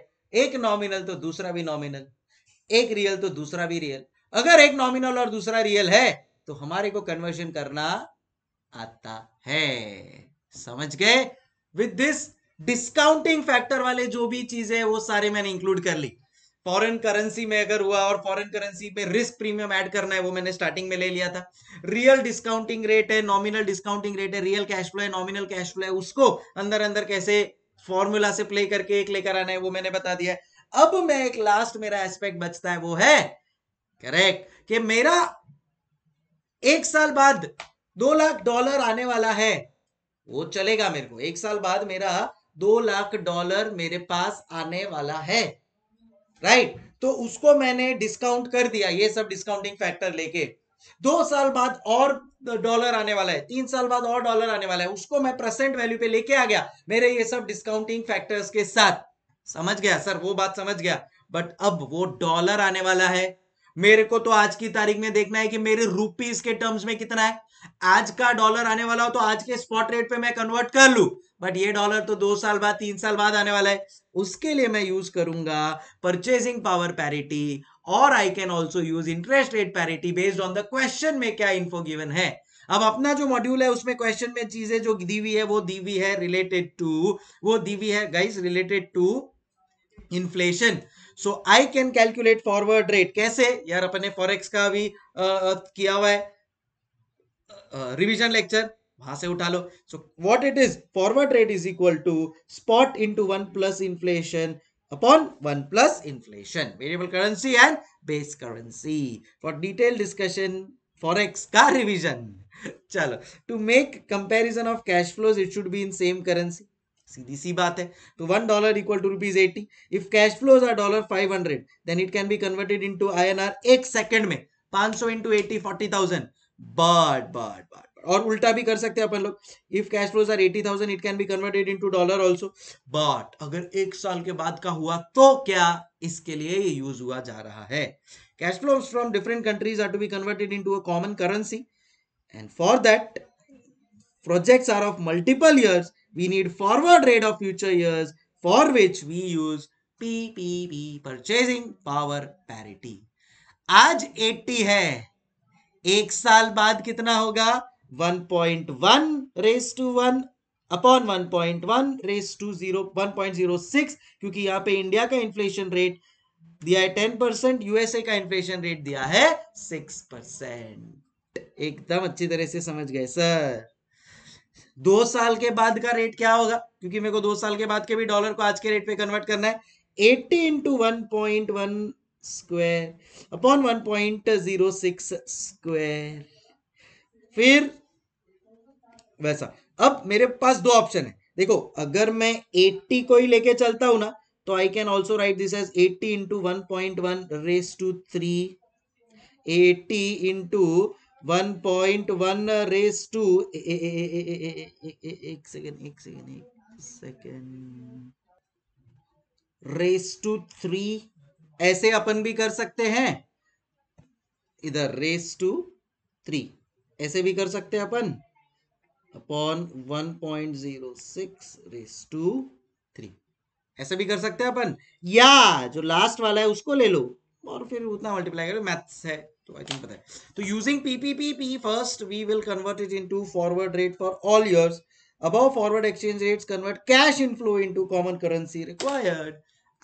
Speaker 1: एक नॉमिनल तो दूसरा भी नॉमिनल एक रियल तो दूसरा भी रियल अगर एक नॉमिनल और दूसरा रियल है तो हमारे को कन्वर्जन करना आता है समझ गए विद दिस डिस्काउंटिंग फैक्टर वाले जो भी चीजें वो सारे मैंने इंक्लूड कर ली फॉरेन करेंसी में अगर हुआ और फॉरेन करेंसी में रिस्क प्रीमियम ऐड करना है वो मैंने स्टार्टिंग में ले लिया था रियल डिस्काउंटिंग रेट है नॉमिनल डिस्काउंटिंग रेट है रियल कैश फ्लो है नॉमिनल कैश फ्लो है उसको अंदर अंदर कैसे फॉर्मूला से प्ले करके एक लेकर आना है वो मैंने बता दिया अब मैं एक लास्ट मेरा एस्पेक्ट बचता है वो है करेक्ट कि मेरा एक साल बाद दो लाख डॉलर आने वाला है वो चलेगा मेरे को एक साल बाद मेरा दो लाख डॉलर मेरे पास आने वाला है राइट तो उसको मैंने डिस्काउंट कर दिया ये सब डिस्काउंटिंग फैक्टर लेके दो साल बाद और डॉलर आने वाला है तीन साल बाद और डॉलर आने वाला है उसको मैं प्रेसेंट वैल्यू पे लेके आ गया मेरे ये सब डिस्काउंटिंग फैक्टर्स के साथ समझ गया सर वो बात समझ गया बट अब वो डॉलर आने वाला है मेरे को तो आज की तारीख में देखना है कि मेरे रूपीज के टर्म्स में कितना है आज का डॉलर आने वाला हो तो आज के स्पॉट रेट पे मैं कन्वर्ट कर लू बट ये डॉलर तो दो साल बाद तीन साल बाद आने वाला है उसके लिए मैं यूज करूंगा परचेजिंग पावर पैरिटी और I can also use interest rate parity based on the question में क्या इन्फो गिवन है अब अपना जो मॉड्यूल है उसमें क्वेश्चन में चीजें जो दी हुई है वो दी हुई है रिलेटेड टू वो दी हुई है guys related to inflation so I can calculate forward rate कैसे यार अपने फॉरेक्स का भी uh, किया हुआ है रिविजन लेक्चर वहां से उठा लो so what it is forward rate is equal to spot in to one plus inflation upon one plus inflation variable currency and base currency for detail discussion forex का revision चलो to make comparison of cash flows it should be in same currency सीधी सी बात है तो one dollar equal to rupees eighty if cash flows are dollar five hundred then it can be converted into INR एक second में पांच सौ into eighty forty thousand but but but और उल्टा भी कर सकते हैं अपन लोग if cash flows are eighty thousand it can be converted into dollar also but अगर एक साल के बाद का हुआ तो क्या इसके लिए ये यूज हुआ जा रहा है cash flows from different countries are to be converted into a common currency and for that projects are of multiple years we need forward rate of future years for which we use PPP purchasing power parity. आज 80 है एक साल बाद कितना होगा 1.1 raise to 1 upon one point one raise to zero क्योंकि यहां पे इंडिया का इन्फ्लेशन रेट दिया है 10 परसेंट यूएसए का इन्फ्लेशन रेट दिया है 6 परसेंट एकदम अच्छी तरह से समझ गए सर दो साल के बाद का रेट क्या होगा क्योंकि मेरे को दो साल के बाद के भी डॉलर को आज के रेट पे कन्वर्ट करना है eighty into one point one square upon one point zero six square फिर वैसा अब मेरे पास दो ऑप्शन है देखो अगर मैं एट्टी को ही लेके चलता हूं ना तो I can also write this as eighty into one point one raise to three eighty into one point one raise to एक सेकेंड एक सेकेंड एक सेकेंड रेस टू थ्री ऐसे अपन भी कर सकते हैं इधर रेस टू थ्री ऐसे भी कर सकते हैं अपन upon one point zero six raise to three ऐसे भी कर सकते हैं अपन या जो लास्ट वाला है उसको ले लो और फिर उतना मल्टीप्लाई करो मैथ्स है तो आई थिंक पता है तो using PPP first we will convert it into forward rate for all years above forward exchange rates convert cash inflow into common currency required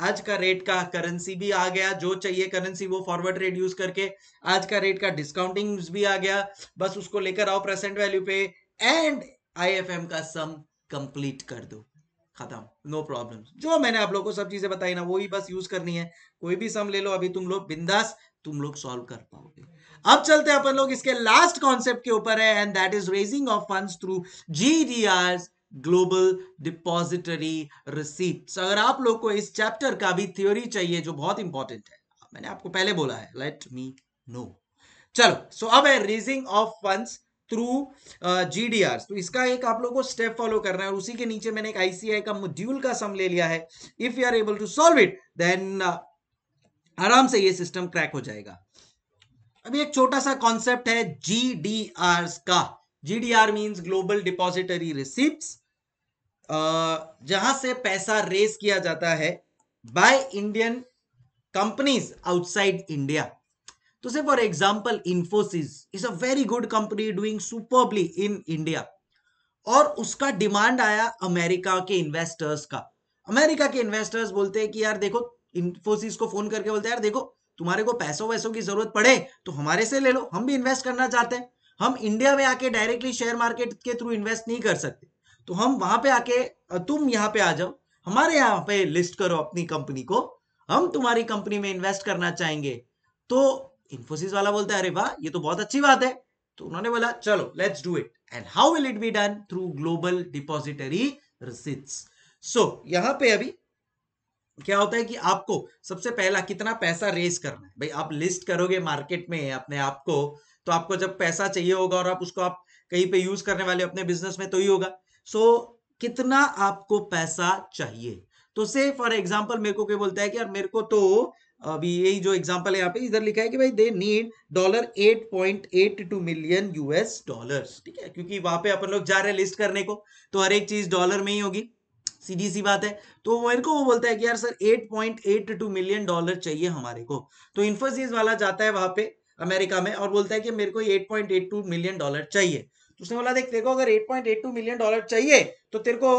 Speaker 1: आज का रेट का करेंसी भी आ गया जो चाहिए करेंसी वो फॉरवर्ड रेट यूज करके आज का रेट का डिस्काउंटिंग भी आ गया बस उसको लेकर आओ प्रेजेंट वैल्यू पे एंड आईएफएम का सम कंप्लीट कर दो खत्म नो प्रॉब्लम जो मैंने आप लोगों को सब चीजें बताई ना वो ही बस यूज करनी है कोई भी सम ले लो अभी तुम लोग बिंदास तुम लोग सॉल्व कर पाओगे अब चलते हैं अपन लोग इसके लास्ट कॉन्सेप्ट के ऊपर है and that is raising of funds through GDR global depository receipt अगर आप लोग को इस चैप्टर का भी थ्योरी चाहिए जो बहुत इंपॉर्टेंट है मैंने आपको पहले बोला है लेट मी नो चलो सो अब है raising of funds through GDR तो इसका एक आप लोगों को स्टेप फॉलो करना है और उसी के नीचे मैंने एक आईसीआई का मॉड्यूल का सम ले लिया है if you are able to solve it then आराम से ये सिस्टम क्रैक हो जाएगा अभी एक छोटा सा कॉन्सेप्ट है जी डी आर का G D R mean global depository receipt जहां से पैसा रेस किया जाता है by Indian companies outside India तो से for example Infosys is a very good company doing superbly in India और उसका डिमांड आया अमेरिका के इन्वेस्टर्स का अमेरिका के इन्वेस्टर्स बोलते हैं कि यार देखो इन्फोसिस को फोन करके बोलते हैं यार देखो तुम्हारे को पैसों वैसों की जरूरत पड़े तो हमारे से ले लो हम भी इन्वेस्ट करना चाहते हैं हम इंडिया में आके डायरेक्टली शेयर मार्केट के थ्रू इन्वेस्ट नहीं कर सकते तो हम वहां पे आके तुम यहाँ पे आ जाओ हमारे यहाँ पे लिस्ट करो अपनी कंपनी को हम तुम्हारी कंपनी में इन्वेस्ट करना चाहेंगे तो इन्फोसिस वाला बोलता है अरे वाह ये तो बहुत अच्छी बात है तो उन्होंने बोला चलो let's do it and how will it be done through global depository receipts so यहाँ पे अभी क्या होता है कि आपको सबसे पहला कितना पैसा रेस करना है भाई आप लिस्ट करोगे मार्केट में अपने आप को तो आपको जब पैसा चाहिए होगा और आप उसको आप कहीं पे यूज करने वाले अपने बिजनेस में तो ही होगा सो so, कितना आपको पैसा चाहिए तो से फॉर एग्जाम्पल मेरे को क्या बोलता है कि यार मेरे को तो अभी यही जो एग्जाम्पल है यहाँ पे इधर लिखा है कि भाई they need dollar eight point eight two million US dollar ठीक है क्योंकि वहां पे अपन लोग जा रहे हैं लिस्ट करने को तो हर एक चीज डॉलर में ही होगी सीधी सी बात है तो मेरे को वो बोलता है कि यार सर 8.82 मिलियन डॉलर चाहिए हमारे को तो इन्फोसिस वाला जाता है वहां पे अमेरिका में और बोलता है कि मेरे को 8.82 मिलियन डॉलर चाहिए तो उसने बोला देख देखो अगर 8.82 मिलियन डॉलर चाहिए तो तेरे को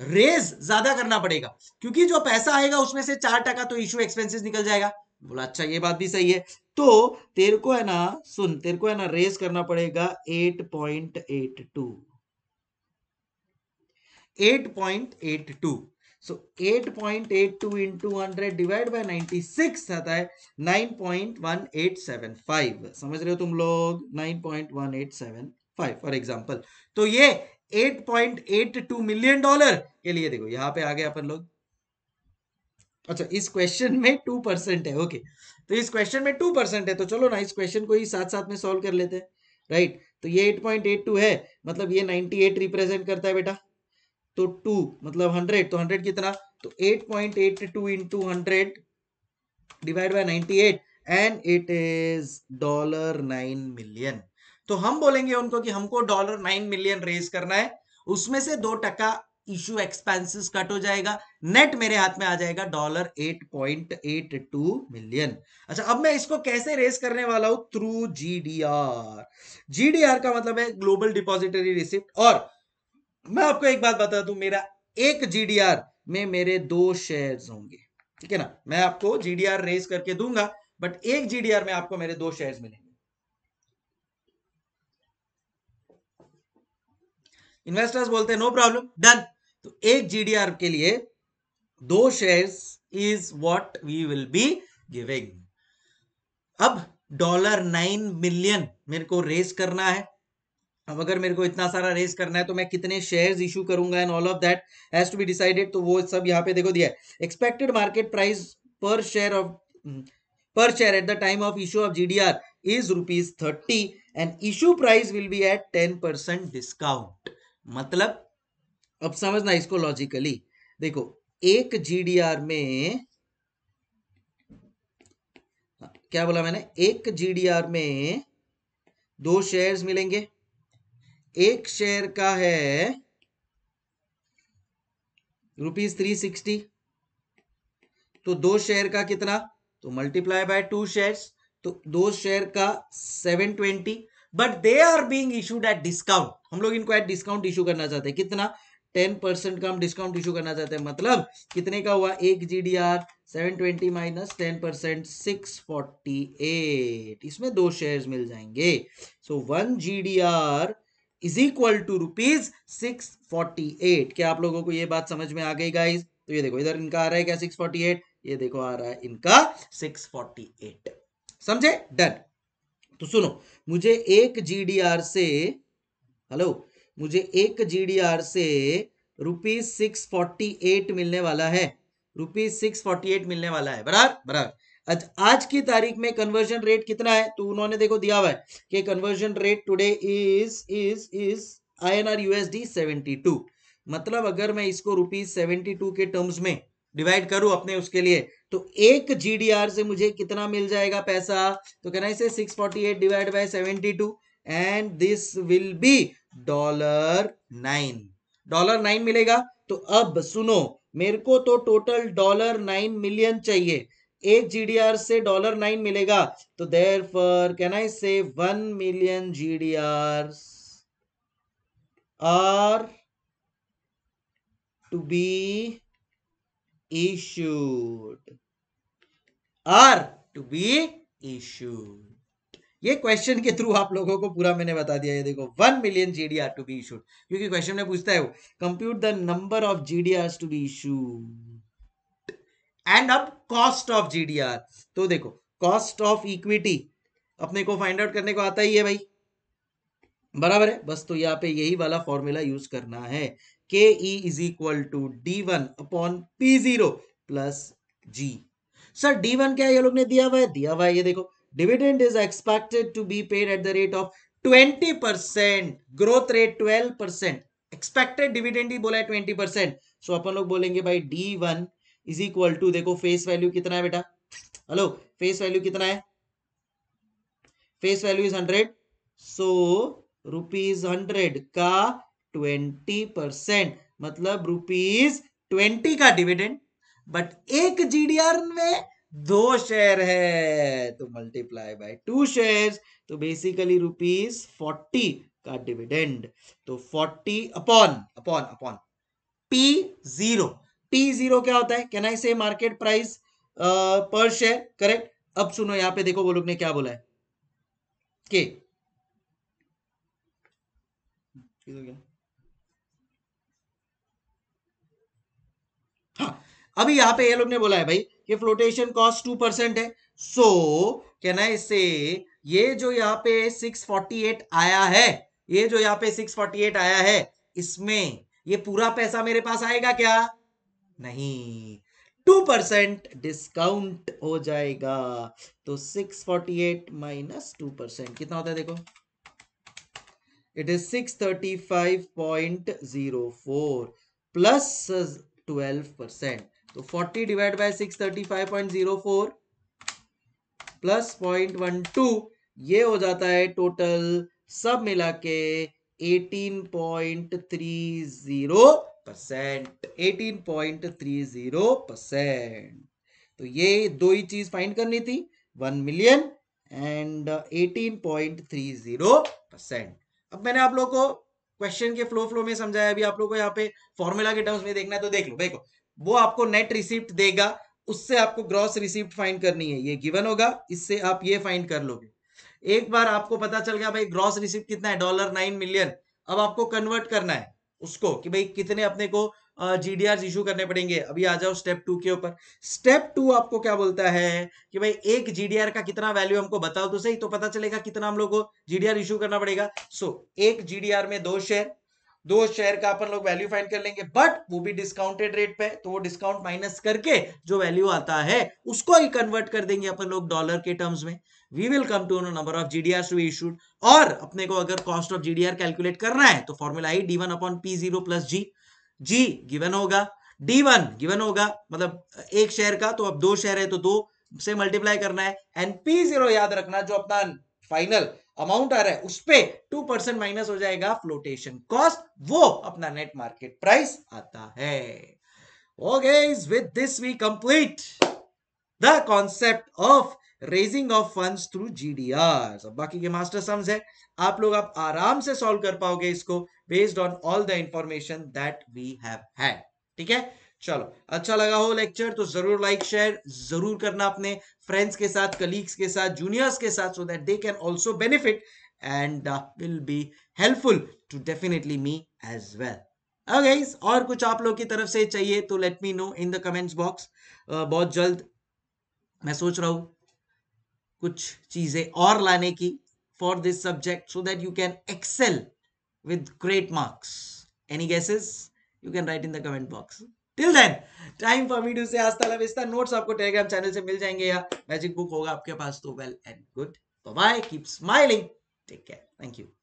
Speaker 1: रेज ज्यादा करना पड़ेगा क्योंकि जो पैसा आएगा उसमें से चार टका तो इश्यू एक्सपेंसिस निकल जाएगा बोला अच्छा ये बात भी सही है तो तेरे को है ना सुन तेरे को है ना रेस करना पड़ेगा 8.82 8.82 so so 8.82 into 100 divide by 96 आता है 9.1875 समझ रहे हो तुम लोग 9.1875 फॉर एग्जांपल तो ये 8.82 मिलियन डॉलर के लिए देखो यहां पे आ गए अपन लोग अच्छा इस क्वेश्चन में टू परसेंट है ओके तो इस क्वेश्चन में टू परसेंट है तो चलो ना इस क्वेश्चन को ही साथ साथ में सॉल्व कर लेते हैं राइट तो ये 8.82 है मतलब ये 98 रिप्रेजेंट करता है बेटा तो टू मतलब हंड्रेड तो हंड्रेड कितना तो eight point eight two into hundred divide by ninety eight and it is dollar nine million तो हम बोलेंगे उनको कि हमको डॉलर नाइन मिलियन रेज करना है उसमें से दो टका इश्यू एक्सपेंसिस कट हो जाएगा नेट मेरे हाथ में आ जाएगा dollar eight point eight two million अच्छा अब मैं इसको कैसे रेस करने वाला हूं थ्रू जीडीआर जीडीआर का मतलब है ग्लोबल डिपॉजिटरी रिसिप्ट और मैं आपको एक बात बता दू मेरा एक जीडीआर में मेरे दो शेयर होंगे ठीक है ना मैं आपको जीडीआर रेस करके दूंगा बट एक जीडीआर में आपको मेरे दो शेयर मिलेंगे इन्वेस्टर्स बोलते हैं नो प्रॉब्लम डन तो एक जीडीआर के लिए दो shares is what we will be giving अब डॉलर नाइन मिलियन मेरे को रेस करना है अब अगर मेरे को इतना सारा रेस करना है तो मैं कितने शेयर्स इशू करूंगा and all of that has to be decided तो वो सब यहाँ पे देखो दिया है expected market price per share of per share at the time of issue of GDR is rupees thirty and issue price will be at ten percent discount मतलब अब समझना इसको लॉजिकली देखो एक जीडीआर में हाँ, क्या बोला मैंने एक जीडीआर में दो शेयर्स मिलेंगे एक शेयर का है रुपीज थ्री सिक्सटी तो दो शेयर का कितना तो मल्टीप्लाई बाय टू शेयर तो दो शेयर का seven twenty but they are being issued at discount हम लोग इनको एट डिस्काउंट इशू करना चाहते हैं कितना टेन परसेंट का हम डिस्काउंट इशू करना चाहते हैं मतलब कितने का हुआ एक G D R seven twenty minus ten percent six forty eight इसमें दो शेयर मिल जाएंगे so one G D R is equal to rupees six forty eight क्या आप लोगों को ये बात समझ में आ गई गाइज तो ये देखो इधर इनका आ रहा है क्या सिक्स फोर्टी एट ये देखो आ रहा है इनका सिक्स फोर्टी एट समझे डन तो सुनो मुझे एक जीडीआर से हेलो मुझे एक जीडीआर से रुपीज सिक्स फोर्टी एट मिलने वाला है रुपीज सिक्स फोर्टी एट मिलने वाला है बराबर बराबर अच्छा आज की तारीख में कन्वर्जन रेट कितना है तो उन्होंने देखो दिया हुआ है कि conversion rate today is is is I N R USD seventy two मतलब अगर मैं इसको रुपीज सेवेंटी टू के टर्म्स में डिवाइड करूं अपने उसके लिए तो एक जीडीआर से मुझे कितना मिल जाएगा पैसा तो कहना इसे six forty eight divide by seventy two and this will be dollar nine dollar nine मिलेगा तो अब सुनो मेरे को तो टोटल डॉलर नाइन मिलियन चाहिए एक जीडीआर से डॉलर नाइन मिलेगा तो there for can I say one million GDR are to be issued are to be issued ये क्वेश्चन के थ्रू आप लोगों को पूरा मैंने बता दिया ये देखो one million GDR to be issued क्योंकि क्वेश्चन में पूछता है वो compute the number of GDR to be issued and अब कॉस्ट ऑफ जीडीआर तो देखो कॉस्ट ऑफ इक्विटी अपने को फाइंड आउट करने को आता ही है भाई बराबर है बस तो यहाँ पे यही वाला फॉर्मूला यूज करना है के E is equal to D one upon P zero plus G sir D one क्या ये लोग ने दिया हुआ है दिया हुआ है ये देखो dividend is expected to be paid at the rate of twenty percent growth rate twelve percent expected dividend ही बोला है ट्वेंटी परसेंट सो अपन लोग बोलेंगे भाई D one is equal to देखो फेस वैल्यू कितना है बेटा हेलो फेस वैल्यू कितना है face value is hundred so rupees hundred का ट्वेंटी परसेंट मतलब रुपीज ट्वेंटी का डिविडेंड बट एक जीडीआर में दो शेयर है तो मल्टीप्लाई बाय टू शेयर तो बेसिकली रुपीज फोर्टी का डिविडेंड तो forty upon upon upon P zero T zero क्या होता है can I say market price per share correct अब सुनो यहां पे देखो वो लोग ने क्या बोला है के हाँ अभी यहां पे ये लोग ने बोला है भाई कि फ्लोटेशन कॉस्ट टू परसेंट है सो कैन आई से ये जो यहाँ पे 648 आया है ये जो यहाँ पे 648 आया है इसमें ये पूरा पैसा मेरे पास आएगा क्या नहीं टू परसेंट डिस्काउंट हो जाएगा तो six forty eight minus two percent कितना होता है देखो it is six thirty five point zero four plus twelve percent तो forty divide by six thirty five point zero four plus point one two ये हो जाता है टोटल सब मिला के eighteen point three zero percent eighteen point three zero percent तो ये दो ही चीज फाइंड करनी थी one million and eighteen point three zero percent अब मैंने आप लोग को क्वेश्चन के फ्लो फ्लो में समझाया अभी आप लोगों को यहाँ पे फॉर्मूला के टर्म्स में देखना है तो देख लो देखो वो आपको नेट रिसिप्ट देगा उससे आपको ग्रॉस रिसिप्ट फाइंड करनी है ये गिवन होगा इससे आप ये फाइंड कर लोगे एक बार आपको पता चल गया भाई ग्रॉस रिसिप्ट कितना है डॉलर नाइन मिलियन अब आपको कन्वर्ट करना है उसको कि भाई कितने अपने को जीडीआर uh, इशू करने पड़ेंगे अभी आ जाओ स्टेप टू के ऊपर स्टेप टू आपको क्या बोलता है कि भाई एक जीडीआर का कितना वैल्यू हमको बताओ तो सही तो पता चलेगा कितना हम लोग को जीडीआर इशू करना पड़ेगा सो so, एक जीडीआर में दो शेयर दो शेयर का अपन लोग वैल्यू फाइंड कर लेंगे बट वो भी डिस्काउंटेड रेट पे तो वो डिस्काउंट माइनस करके जो वैल्यू आता है उसको ही कन्वर्ट कर देंगे अपन लोग डॉलर के टर्म्स में we will come to know number of GDR to issued और अपने को अगर कॉस्ट ऑफ जीडीआर कैलकुलेट करना है तो formula I D one upon P zero plus G G given होगा डी वन गिवन होगा मतलब एक शेयर का तो अब दो शेयर है तो दो से मल्टीप्लाई करना है एंड पी जीरो याद रखना जो अपना फाइनल अमाउंट आ रहा है उस पर टू परसेंट माइनस हो जाएगा फ्लोटेशन कॉस्ट वो अपना नेट मार्केट प्राइस आता है okay with this we complete the concept of raising of fund through G GDR अब बाकी के मास्टर सम्स है आप लोग आप आराम से सॉल्व कर पाओगे इसको based on all the information that we have है ठीक है चलो अच्छा लगा हो लेक्चर तो जरूर लाइक शेयर जरूर करना अपने फ्रेंड्स के साथ कलीग्स के साथ जूनियर्स के साथ so that they can also benefit and will be helpful to definitely me as well okay और कुछ आप लोग की तरफ से चाहिए तो let me know in the comments box बहुत जल्द मैं सोच रहा हूं कुछ चीजें और लाने की for this subject so that you can excel with great marks any guesses you can write in the comment box till then time for video से आस्था लविस्ता नोट्स आपको टेलीग्राम चैनल से मिल जाएंगे या मैजिक बुक होगा आपके पास तो well and good bye keep smiling take care thank you